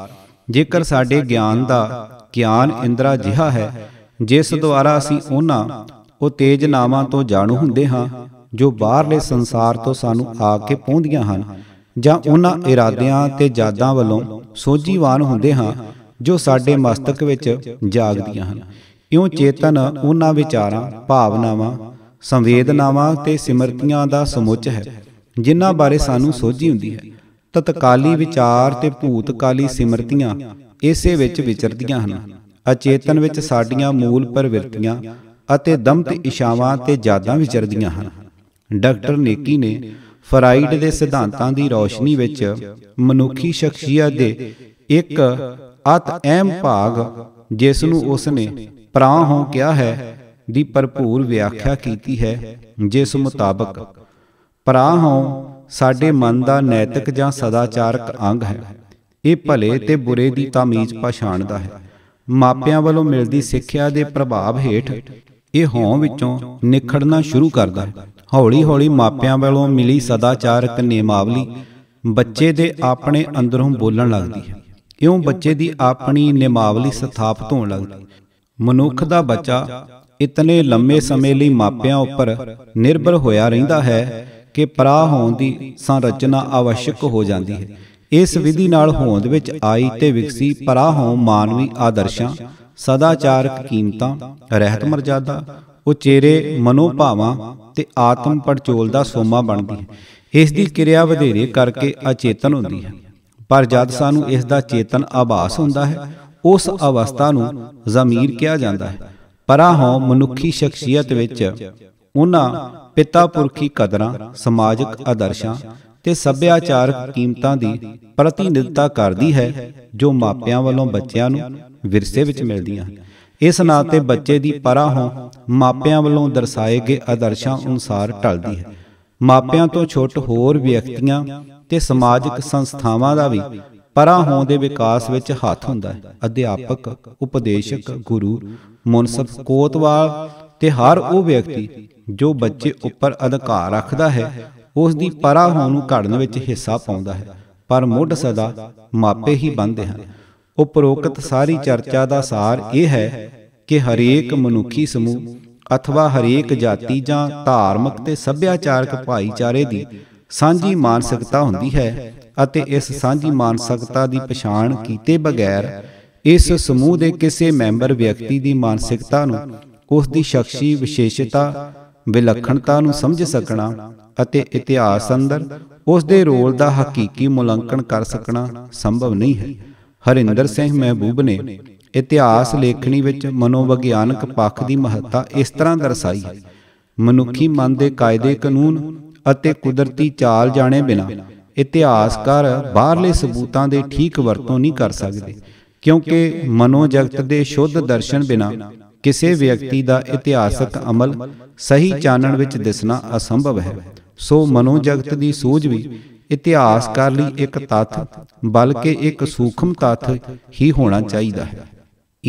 ਜੇਕਰ ਸਾਡੇ ਗਿਆਨ ਦਾ ਗਿਆਨ ਇੰਦਰਾ ਜਿਹਾ ਹੈ ਜਿਸ ਦੁਆਰਾ ਅਸੀਂ ਉਹਨਾਂ ਉਹ ਤੇਜ ਨਾਵਾਂ ਤੋਂ ਜਾਣੂ ਹੁੰਦੇ ਹਾਂ ਜੋ ਬਾਹਰਲੇ ਸੰਸਾਰ ਤੋਂ ਸਾਨੂੰ ਆ ਕੇ ਪਹੁੰਚਦੀਆਂ ਹਨ ਜਾਂ ਉਹਨਾਂ ਇਰਾਦਿਆਂ ਤੇ ਜਾਦਾਂ ਵੱਲੋਂ ਸੋਝੀਵਾਨ ਹੁੰਦੇ ਹਾਂ ਜੋ ਸਾਡੇ ਮਸਤਕ ਵਿੱਚ ਜਾਗਦੀਆਂ ਹਨ ਇਉਂ ਚੇਤਨ ਉਹਨਾਂ ਵਿਚਾਰਾਂ ਭਾਵਨਾਵਾਂ ਸੰਵੇਦਨਾਵਾਂ ਤੇ ਸਿਮਰਤੀਆਂ ਦਾ ਸਮੁੱਚ ਹੈ ਜਿਨ੍ਹਾਂ ਬਾਰੇ ਸਾਨੂੰ ਸੋਝੀ ਹੁੰਦੀ ਹੈ ਤਤਕਾਲੀ ਵਿਚਾਰ ਤੇ ਭੂਤਕਾਲੀ ਸਿਮਰਤੀਆਂ ਇਸੇ ਵਿੱਚ ਵਿਚਰਦੀਆਂ ਹਨ ਅਚੇਤਨ ਵਿੱਚ ਸਾਡੀਆਂ ਮੂਲ ਪ੍ਰਵਿਰਤੀਆਂ ਅਤੇ ਦਮਤ ਇਸ਼ਾਵਾਂ ਤੇ ਜਾਦਾਂ ਵਿਚਰਦੀਆਂ ਹਨ ਡਾਕਟਰ ਨੇਕੀ ਨੇ ਫਰਾਈਡ ਦੇ ਸਿਧਾਂਤਾਂ ਦੀ ਰੌਸ਼ਨੀ ਵਿੱਚ ਮਨੁੱਖੀ ਸ਼ਖਸੀਅਤ ਦੇ ਇੱਕ ਅਤ ਅਹਿਮ ਭਾਗ ਜਿਸ ਨੂੰ ਉਸ ਨੇ ਪਰਾਂ ਹੋ ਕਿਹਾ ਹੈ ਦੀ ਭਰਪੂਰ ਵਿਆਖਿਆ ਕੀਤੀ ਹੈ ਜਿਸ ਮੁਤਾਬਕ ਪਰਾਂ ਹੋ ਸਾਡੇ ਮਨ ਦਾ ਨੈਤਿਕ ਜਾਂ ਸਦਾਚਾਰਕ ਅੰਗ ਹੈ ਇਹ ਭਲੇ ਤੇ ਬੁਰੇ ਦੀ ਤਮੀਜ਼ ਪਛਾਣਦਾ ਹੈ ਮਾਪਿਆਂ ਵੱਲੋਂ ਮਿਲਦੀ ਸਿੱਖਿਆ ਦੇ ਪ੍ਰਭਾਵ ਹੇਠ ਇਹ ਹੋਂ ਵਿੱਚੋਂ ਨਿਖੜਨਾ ਸ਼ੁਰੂ ਕਰਦਾ ਹੈ ਹੌਲੀ-ਹੌਲੀ ਮਾਪਿਆਂ ਵੱਲੋਂ ਮਿਲੀ ਸਦਾਚਾਰਕ ਨਿਯਮਾਵਲੀ ਬੱਚੇ ਦੇ ਆਪਣੇ ਅੰਦਰੋਂ ਬੋਲਣ ਲੱਗਦੀ ਹੈ ਕਿਉਂ ਬੱਚੇ ਦੀ ਆਪਣੀ ਨਿਮਾਵਲੀ ਸਥਾਪਿਤ ਹੋਣ ਲੱਗਦੀ ਮਨੁੱਖ ਦਾ ਬੱਚਾ ਇਤਨੇ ਲੰਮੇ ਸਮੇਂ ਲਈ ਮਾਪਿਆਂ ਉੱਪਰ ਨਿਰਭਰ ਹੋਇਆ ਰਹਿੰਦਾ ਹੈ ਕਿ ਪਰਾ ਹੋਣ ਦੀ ਸੰਰਚਨਾ ਆਵਸ਼ਕ ਹੋ ਜਾਂਦੀ ਹੈ ਇਸ ਵਿਧੀ ਨਾਲ ਹੋਂਦ ਵਿੱਚ ਆਈ ਤੇ ਵਿਕਸੀ ਪਰਾ ਹੋਂ ਮਾਨਵੀ ਆਦਰਸ਼ਾਂ ਸਦਾਚਾਰਕ ਕੀਮਤਾਂ ਰਹਿਤ ਮਰਜ਼ਾਦਾ ਉਚੇਰੇ ਮਨੋਭਾਵਾਂ ਤੇ ਆਤਮ ਪਰਚੋਲ ਦਾ ਸੋਮਾ ਬਣਦੀ ਹੈ ਇਸ ਦੀ ਕਿਰਿਆ ਵਧੇਰੇ ਕਰਕੇ ਅਚੇਤਨ ਹੁੰਦੀ ਹੈ ਪਰ ਜਦ ਸਾਨੂੰ ਇਸ ਦਾ ਚੇਤਨ ਆਭਾਸ ਹੁੰਦਾ ਹੈ ਉਸ ਅਵਸਥਾ ਨੂੰ ਜ਼ਮੀਰ ਕਿਹਾ ਜਾਂਦਾ ਹੈ ਪਰਾਹੋਂ ਮਨੁੱਖੀ ਸ਼ਖਸੀਅਤ ਵਿੱਚ ਉਹਨਾਂ ਪਿਤਾ ਪੁਰਖੀ ਕਦਰਾਂ ਸਮਾਜਿਕ ਆਦਰਸ਼ਾਂ ਤੇ ਸੱਭਿਆਚਾਰਕ ਕੀਮਤਾਂ ਦੀ ਪ੍ਰਤੀਨਿਧਤਾ ਕਰਦੀ ਹੈ ਜੋ ਮਾਪਿਆਂ ਵੱਲੋਂ ਬੱਚਿਆਂ ਨੂੰ ਵਿਰਸੇ ਵਿੱਚ ਮਿਲਦੀਆਂ ਹਨ ਇਸ ਨਾਂ ਤੇ ਬੱਚੇ ਦੀ ਪਰਾਹੋਂ ਮਾਪਿਆਂ ਵੱਲੋਂ ਦਰਸਾਏ ਗਏ ਆਦਰਸ਼ਾਂ ਅਨੁਸਾਰ ਢਲਦੀ ਹੈ ਮਾਪਿਆਂ ਤੋਂ ਛੁੱਟ ਹੋਰ ਵਿਅਕਤੀਆਂ ਤੇ ਸਮਾਜਿਕ ਸੰਸਥਾਵਾਂ ਦਾ ਵੀ ਪਰਾ ਹੋਂ ਦੇ ਵਿਕਾਸ ਵਿੱਚ ਹੱਥ ਹੁੰਦਾ ਹੈ ਅਧਿਆਪਕ ਉਪਦੇਸ਼ਕ ਗੁਰੂ ਮਨਸਬ ਕੋਤਵਾਲ ਤੇ ਹਰ ਉਹ ਵਿਅਕਤੀ ਜੋ ਬੱਚੇ ਉੱਪਰ ਅਧਿਕਾਰ ਰੱਖਦਾ ਹੈ ਉਸ ਦੀ ਪਰਾ ਹੋਂ ਨੂੰ ਘੜਨ ਵਿੱਚ ਹਿੱਸਾ ਪਾਉਂਦਾ ਹੈ ਪਰ ਮੁੱਢ ਸਦਾ ਮਾਪੇ ਹੀ ਬੰਦੇ ਹਨ ਉਪਰੋਕਤ ਸਾਰੀ ਚਰਚਾ ਦਾ ਸਾਰ ਇਹ ਹੈ ਕਿ ਹਰੇਕ ਮਨੁੱਖੀ ਸਮੂਹ ਅਥਵਾ ਹਰੇਕ ਜਾਤੀ ਜਾਂ ਧਾਰਮਿਕ ਤੇ ਸੱਭਿਆਚਾਰਕ ਭਾਈਚਾਰੇ ਦੀ ਸਾਂਝੀ ਮਾਨਸਿਕਤਾ ਹੁੰਦੀ ਹੈ ਅਤੇ ਇਸ ਸਾਂਝੀ ਮਾਨਸਿਕਤਾ ਦੀ ਪਛਾਣ ਕੀਤੇ ਬਗੈਰ ਇਸ ਸਮੂਹ ਦੇ ਕਿਸੇ ਮੈਂਬਰ ਵਿਅਕਤੀ ਦੀ ਮਾਨਸਿਕਤਾ ਨੂੰ ਉਸ ਦੀ ਸ਼ਖਸੀ ਵਿਸ਼ੇਸ਼ਤਾ ਵਿਲੱਖਣਤਾ ਨੂੰ ਸਮਝ ਸਕਣਾ ਅਤੇ ਇਤਿਹਾਸ ਅੰਦਰ ਉਸ ਦੇ ਰੋਲ ਦਾ ਹਕੀਕੀ ਮੁਲਾਂਕਣ ਕਰ ਸਕਣਾ ਸੰਭਵ ਨਹੀਂ ਹੈ ਹਰਿੰਦਰ ਸਿੰਘ ਮਹਿਬੂਬ ਨੇ ਇਤਿਹਾਸ ਲੇਖਣੀ ਵਿੱਚ ਮਨੋਵਿਗਿਆਨਕ ਪੱਖ ਦੀ ਮਹੱਤਤਾ ਇਸ ਤਰ੍ਹਾਂ ਦਰਸਾਈ ਹੈ ਮਨੁੱਖੀ ਮਨ ਦੇ ਕਾਇਦੇ ਕਾਨੂੰਨ ਅਤੇ ਕੁਦਰਤੀ ਚਾਲ ਜਾਣੇ ਬਿਨਾ ਇਤਿਹਾਸਕਾਰ ਬਾਹਰਲੇ ਸਬੂਤਾਂ ਦੇ ਠੀਕ ਵਰਤੋਂ ਨਹੀਂ ਕਰ ਸਕਦੇ ਕਿਉਂਕਿ ਮਨੋ ਜਗਤ ਦੇ ਸ਼ੁੱਧ ਦਰਸ਼ਨ ਬਿਨਾ ਕਿਸੇ ਵਿਅਕਤੀ ਦਾ ਇਤਿਹਾਸਕ ਅਮਲ ਸਹੀ ਚਾਨਣ ਵਿੱਚ ਦਿਸਣਾ ਅਸੰਭਵ ਹੈ ਸੋ ਮਨੋ ਜਗਤ ਦੀ ਸੂਝ ਵੀ ਇਤਿਹਾਸਕਾਰ ਲਈ ਇੱਕ ਤੱਥ ਬਲਕਿ ਇੱਕ ਸੂਖਮ ਤੱਥ ਹੀ ਹੋਣਾ ਚਾਹੀਦਾ ਹੈ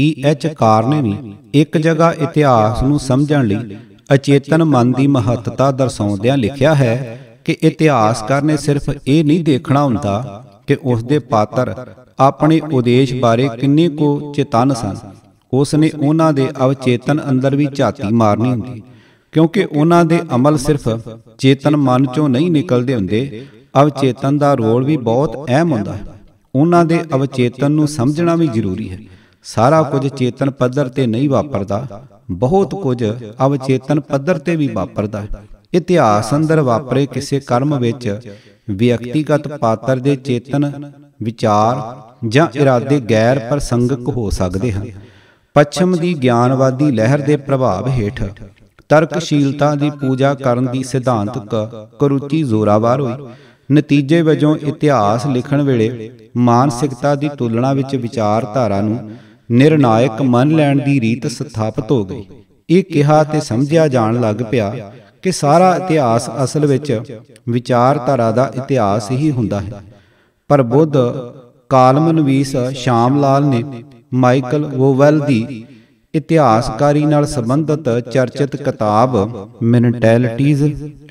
ਈ ਐਚ ਕਾਰਨੇ ਵੀ ਇੱਕ ਜਗ੍ਹਾ ਇਤਿਹਾਸ ਨੂੰ ਸਮਝਣ ਲਈ ਅਚੇਤਨ ਮਨ ਦੀ ਮਹੱਤਤਾ ਦਰਸਾਉਂਦਿਆਂ ਲਿਖਿਆ ਹੈ ਕਿ ਇਤਿਹਾਸਕਾਰ ਨੇ ਸਿਰਫ ਇਹ ਨਹੀਂ ਦੇਖਣਾ ਹੁੰਦਾ ਕਿ ਉਸ ਦੇ ਪਾਤਰ ਆਪਣੇ ਉਦੇਸ਼ ਬਾਰੇ ਕਿੰਨੇ ਕੋ ਚੇਤਨ ਸਨ ਉਸ ਨੇ ਉਹਨਾਂ ਦੇ ਅਵਚੇਤਨ ਅੰਦਰ ਵੀ ਝਾਤੀ ਮਾਰਨੀ ਹੁੰਦੀ ਕਿਉਂਕਿ ਉਹਨਾਂ ਦੇ ਅਮਲ ਸਿਰਫ ਚੇਤਨ ਮਨ ਚੋਂ ਨਹੀਂ ਨਿਕਲਦੇ ਹੁੰਦੇ ਅਵਚੇਤਨ ਦਾ ਰੋਲ ਵੀ ਬਹੁਤ ਅਹਿਮ ਹੁੰਦਾ ਹੈ ਉਹਨਾਂ ਦੇ ਅਵਚੇਤਨ ਨੂੰ ਸਮਝਣਾ ਵੀ ਜ਼ਰੂਰੀ ਹੈ ਸਾਰਾ ਕੁਝ ਚੇਤਨ ਪੱਧਰ ਤੇ ਨਹੀਂ ਵਾਪਰਦਾ ਬਹੁਤ ਕੁਝ ਅਵਚੇਤਨ ਪੱਧਰ ਤੇ ਵੀ ਵਾਪਰਦਾ ਹੈ ਇਤਿਹਾਸ ਅੰਦਰ ਵਾਪਰੇ ਕਿਸੇ ਕਰਮ ਵਿੱਚ ਵਿਅਕਤੀਗਤ ਪਾਤਰ ਦੇ ਚੇਤਨ ਵਿਚਾਰ ਜਾਂ ਇਰਾਦੇ ਗੈਰ ਪ੍ਰਸੰਗਕ ਹੋ ਸਕਦੇ ਹਨ ਪੱਛਮ ਦੀ ਗਿਆਨਵਾਦੀ ਲਹਿਰ ਦੇ ਪ੍ਰਭਾਵ ਹੇਠ ਤਰਕਸ਼ੀਲਤਾ ਦੀ ਪੂਜਾ ਕਰਨ ਦੀ ਸਿਧਾਂਤਕ ਕਰੂਚੀ ਜ਼ੋਰਾਵਾਰ ਹੋਈ ਨਤੀਜੇ ਵਜੋਂ ਇਤਿਹਾਸ ਲਿਖਣ ਵੇਲੇ ਮਾਨਸਿਕਤਾ ਦੀ ਤੁਲਨਾ ਵਿੱਚ ਵਿਚਾਰਧਾਰਾ ਨੂੰ ਨਿਰਣਾਇਕ ਮੰਨ ਲੈਣ ਦੀ ਰੀਤ ਸਥਾਪਿਤ ਹੋ ਗਈ ਇਹ ਕਿਹਾ ਤੇ ਸਮਝਿਆ ਜਾਣ ਲੱਗ ਪਿਆ ਕਿ ਸਾਰਾ ਇਤਿਹਾਸ ਅਸਲ ਵਿੱਚ ਵਿਚਾਰਧਾਰਾ ਦਾ ਇਤਿਹਾਸ ਹੀ ਹੁੰਦਾ ਹੈ ਪਰ ਬੁੱਧ ਕਾਲਮਨਵੀਸ ਸ਼ਾਮ ਲਾਲ ਨੇ ਮਾਈਕਲ ਵੋਵੈਲ ਦੀ ਇਤਿਹਾਸਕਾਰੀ ਨਾਲ ਸੰਬੰਧਿਤ ਚਰਚਿਤ ਕਿਤਾਬ ਮੈਂਟੈਲਿਟੀਜ਼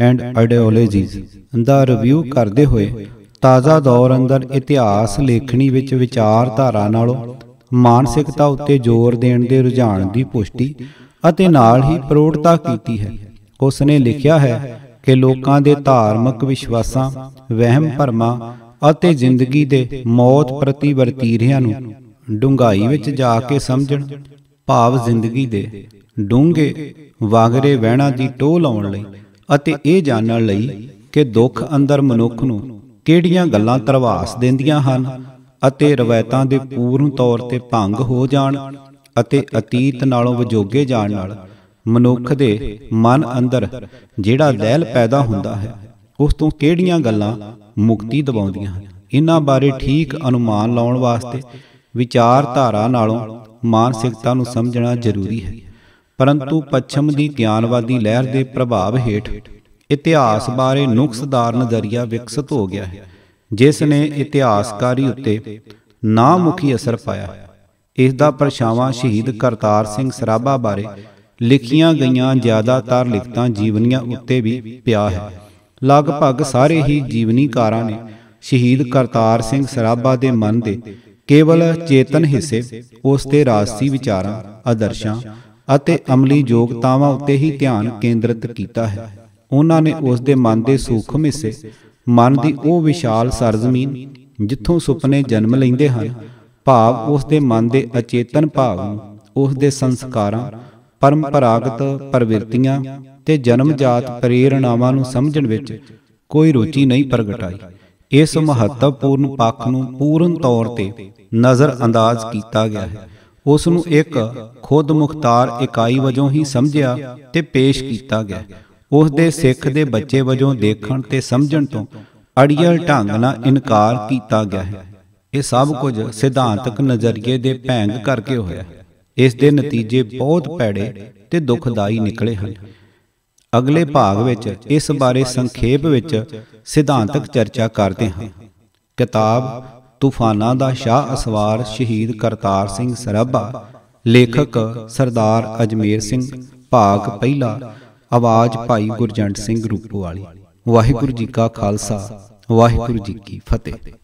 ਐਂਡ ਆਈਡੀਓਲੋਜੀਜ਼ ਦਾ ਰਿਵਿਊ ਕਰਦੇ ਹੋਏ ਤਾਜ਼ਾ ਦੌਰ ਅੰਦਰ ਇਤਿਹਾਸ ਲੇਖਣੀ ਵਿੱਚ ਵਿਚਾਰਧਾਰਾ ਨਾਲੋਂ ਮਾਨਸਿਕਤਾ ਉੱਤੇ ਜ਼ੋਰ ਦੇਣ ਦੇ ਰੁਝਾਨ ਦੀ ਪੁਸ਼ਟੀ ਅਤੇ ਨਾਲ ਹੀ ਪ੍ਰੋੜਤਾ ਕੀਤੀ ਹੈ ਉਸ ਨੇ ਲਿਖਿਆ ਹੈ ਕਿ ਲੋਕਾਂ ਦੇ ਧਾਰਮਿਕ ਵਿਸ਼ਵਾਸਾਂ ਵਹਿਮ ਭਰਮਾਂ ਅਤੇ ਜ਼ਿੰਦਗੀ ਦੇ ਮੌਤ ਪ੍ਰਤੀ ਵਰਤੀਰਿਆਂ ਨੂੰ ਡੂੰਘਾਈ ਵਿੱਚ ਜਾ ਕੇ ਸਮਝਣ ਭਾਵ ਜ਼ਿੰਦਗੀ ਦੇ ਡੂੰਘੇ ਵਾਗਰੇ ਵਹਿਣਾ ਦੀ ਟੋਹ ਲਾਉਣ ਲਈ ਅਤੇ ਇਹ ਜਾਣਨ ਲਈ ਕਿ ਦੁੱਖ ਅੰਦਰ ਮਨੁੱਖ ਨੂੰ ਕਿਹੜੀਆਂ ਗੱਲਾਂ ਤਰਵਾਸ ਦਿੰਦੀਆਂ ਹਨ ਅਤੇ ਰਵਾਇਤਾਂ ਦੇ ਪੂਰਨ ਤੌਰ ਤੇ ਭੰਗ ਹੋ ਜਾਣ ਅਤੇ ਅਤੀਤ ਨਾਲੋਂ ਵਿਜੋਗੇ ਜਾਣ ਨਾਲ ਮਨੁੱਖ ਦੇ ਮਨ ਅੰਦਰ ਜਿਹੜਾ ਦਹਿਲ ਪੈਦਾ ਹੁੰਦਾ ਹੈ ਉਸ ਤੋਂ ਕਿਹੜੀਆਂ ਗੱਲਾਂ ਮੁਕਤੀ ਦਿਵਾਉਂਦੀਆਂ ਹਨ ਇਹਨਾਂ ਬਾਰੇ ਠੀਕ ਅਨੁਮਾਨ ਲਾਉਣ ਵਾਸਤੇ ਵਿਚਾਰਧਾਰਾ ਨਾਲੋਂ ਮਾਨਸਿਕਤਾ ਨੂੰ ਸਮਝਣਾ ਜ਼ਰੂਰੀ ਹੈ ਪਰੰਤੂ ਪੱਛਮ ਦੀ ਗਿਆਨਵਾਦੀ ਲਹਿਰ ਦੇ ਪ੍ਰਭਾਵ ਹੇਠ ਇਤਿਹਾਸ ਬਾਰੇ ਨੁਕਸਦਾਰ ਨਜ਼ਰੀਆ ਵਿਕਸਿਤ ਹੋ ਗਿਆ ਹੈ ਜਿਸ ਨੇ ਇਤਿਹਾਸਕਾਰੀ ਉੱਤੇ ਨਾਮੁਖੀ ਅਸਰ ਪਾਇਆ ਇਸ ਦਾ ਪਰਛਾਵਾਂ ਸ਼ਹੀਦ ਕਰਤਾਰ ਸਿੰਘ ਸਰਾਭਾ ਬਾਰੇ ਲਿਖੀਆਂ ਗਈਆਂ ਜ਼ਿਆਦਾਤਰ ਲਿਖਤਾਂ ਜੀਵਨੀਆਂ ਉੱਤੇ ਵੀ ਪਿਆ ਹੈ ਲਗਭਗ ਸਾਰੇ ਹੀ ਜੀਵਨੀਕਾਰਾਂ ਨੇ ਸ਼ਹੀਦ ਕਰਤਾਰ ਸਿੰਘ ਸਰਾਭਾ ਦੇ ਮਨ ਦੇ ਕੇਵਲ ਚੇਤਨ ਹਿੱਸੇ ਉਸ ਦੇ ਰਾਸੀ ਵਿਚਾਰਾਂ ਆਦਰਸ਼ਾਂ ਅਤੇ ਅਮਲੀ ਯੋਗਤਾਵਾਂ ਉੱਤੇ ਹੀ ਧਿਆਨ ਕੇਂਦਰਿਤ ਕੀਤਾ ਹੈ ਉਹਨਾਂ ਨੇ ਉਸ ਦੇ ਮਨ ਦੇ ਸੂਖਮ ਹਿੱਸੇ ਮਨ ਦੀ ਉਹ ਵਿਸ਼ਾਲ ਸਰਜ਼ਮੀਨ ਜਿੱਥੋਂ ਸੁਪਨੇ ਜਨਮ ਲੈਂਦੇ ਹਨ ਭਾਵ ਉਸ ਦੇ ਮਨ ਦੇ ਅਚੇਤਨ ਭਾਵ ਨੂੰ ਉਸ ਦੇ ਸੰਸਕਾਰਾਂ ਪਰੰਪਰਾਗਤ ਪ੍ਰਵਿਰਤੀਆਂ ਤੇ ਜਨਮਜਾਤ ਪ੍ਰੇਰਣਾਵਾਂ ਨੂੰ ਸਮਝਣ ਵਿੱਚ ਕੋਈ ਰੁਚੀ ਨਹੀਂ ਪ੍ਰਗਟਾਈ ਇਸ ਮਹੱਤਵਪੂਰਨ ਪੱਖ ਨੂੰ ਪੂਰਨ ਤੌਰ ਤੇ ਨਜ਼ਰ ਅੰਦਾਜ਼ ਕੀਤਾ ਗਿਆ ਹੈ ਉਸ ਨੂੰ ਇੱਕ ਖੁਦ ਮੁਖਤਾਰ ਇਕਾਈ ਵਜੋਂ ਹੀ ਸਮਝਿਆ ਤੇ ਪੇਸ਼ ਕੀਤਾ ਗਿਆ ਉਸ ਦੇ ਸਿੱਖ ਦੇ ਬੱਚੇ ਵਜੋਂ ਦੇਖਣ ਤੇ ਸਮਝਣ ਤੋਂ ਅੜੀਅਲ ਢੰਗ ਨਾਲ ਇਨਕਾਰ ਕੀਤਾ ਗਿਆ ਹੈ ਇਹ ਸਭ ਕੁਝ ਸਿਧਾਂਤਕ ਨਜ਼ਰੀਏ ਦੇ ਭੈਂਗ ਕਰਕੇ ਹੋਇਆ ਹੈ ਇਸ ਦੇ ਨਤੀਜੇ ਬਹੁਤ ਭੈੜੇ ਤੇ ਦੁਖਦਾਈ ਨਿਕਲੇ ਹਨ ਅਗਲੇ ਭਾਗ ਵਿੱਚ ਇਸ ਬਾਰੇ ਸੰਖੇਪ ਵਿੱਚ ਸਿਧਾਂਤਕ ਚਰਚਾ ਕਰਦੇ ਹਾਂ ਕਿਤਾਬ ਤੂਫਾਨਾਂ ਦਾ ਸ਼ਾਹ ਅਸਵਾਰ ਸ਼ਹੀਦ ਕਰਤਾਰ ਸਿੰਘ ਸਰਬਾ ਲੇਖਕ ਸਰਦਾਰ ਅਜਮੇਰ ਸਿੰਘ ਭਾਗ ਪਹਿਲਾ ਆਵਾਜ਼ ਭਾਈ ਗੁਰਜੰਟ ਸਿੰਘ ਰੂਪੋ ਵਾਲੀ ਵਾਹਿਗੁਰੂ ਜੀ ਕਾ ਖਾਲਸਾ ਵਾਹਿਗੁਰੂ ਜੀ ਕੀ ਫਤਿਹ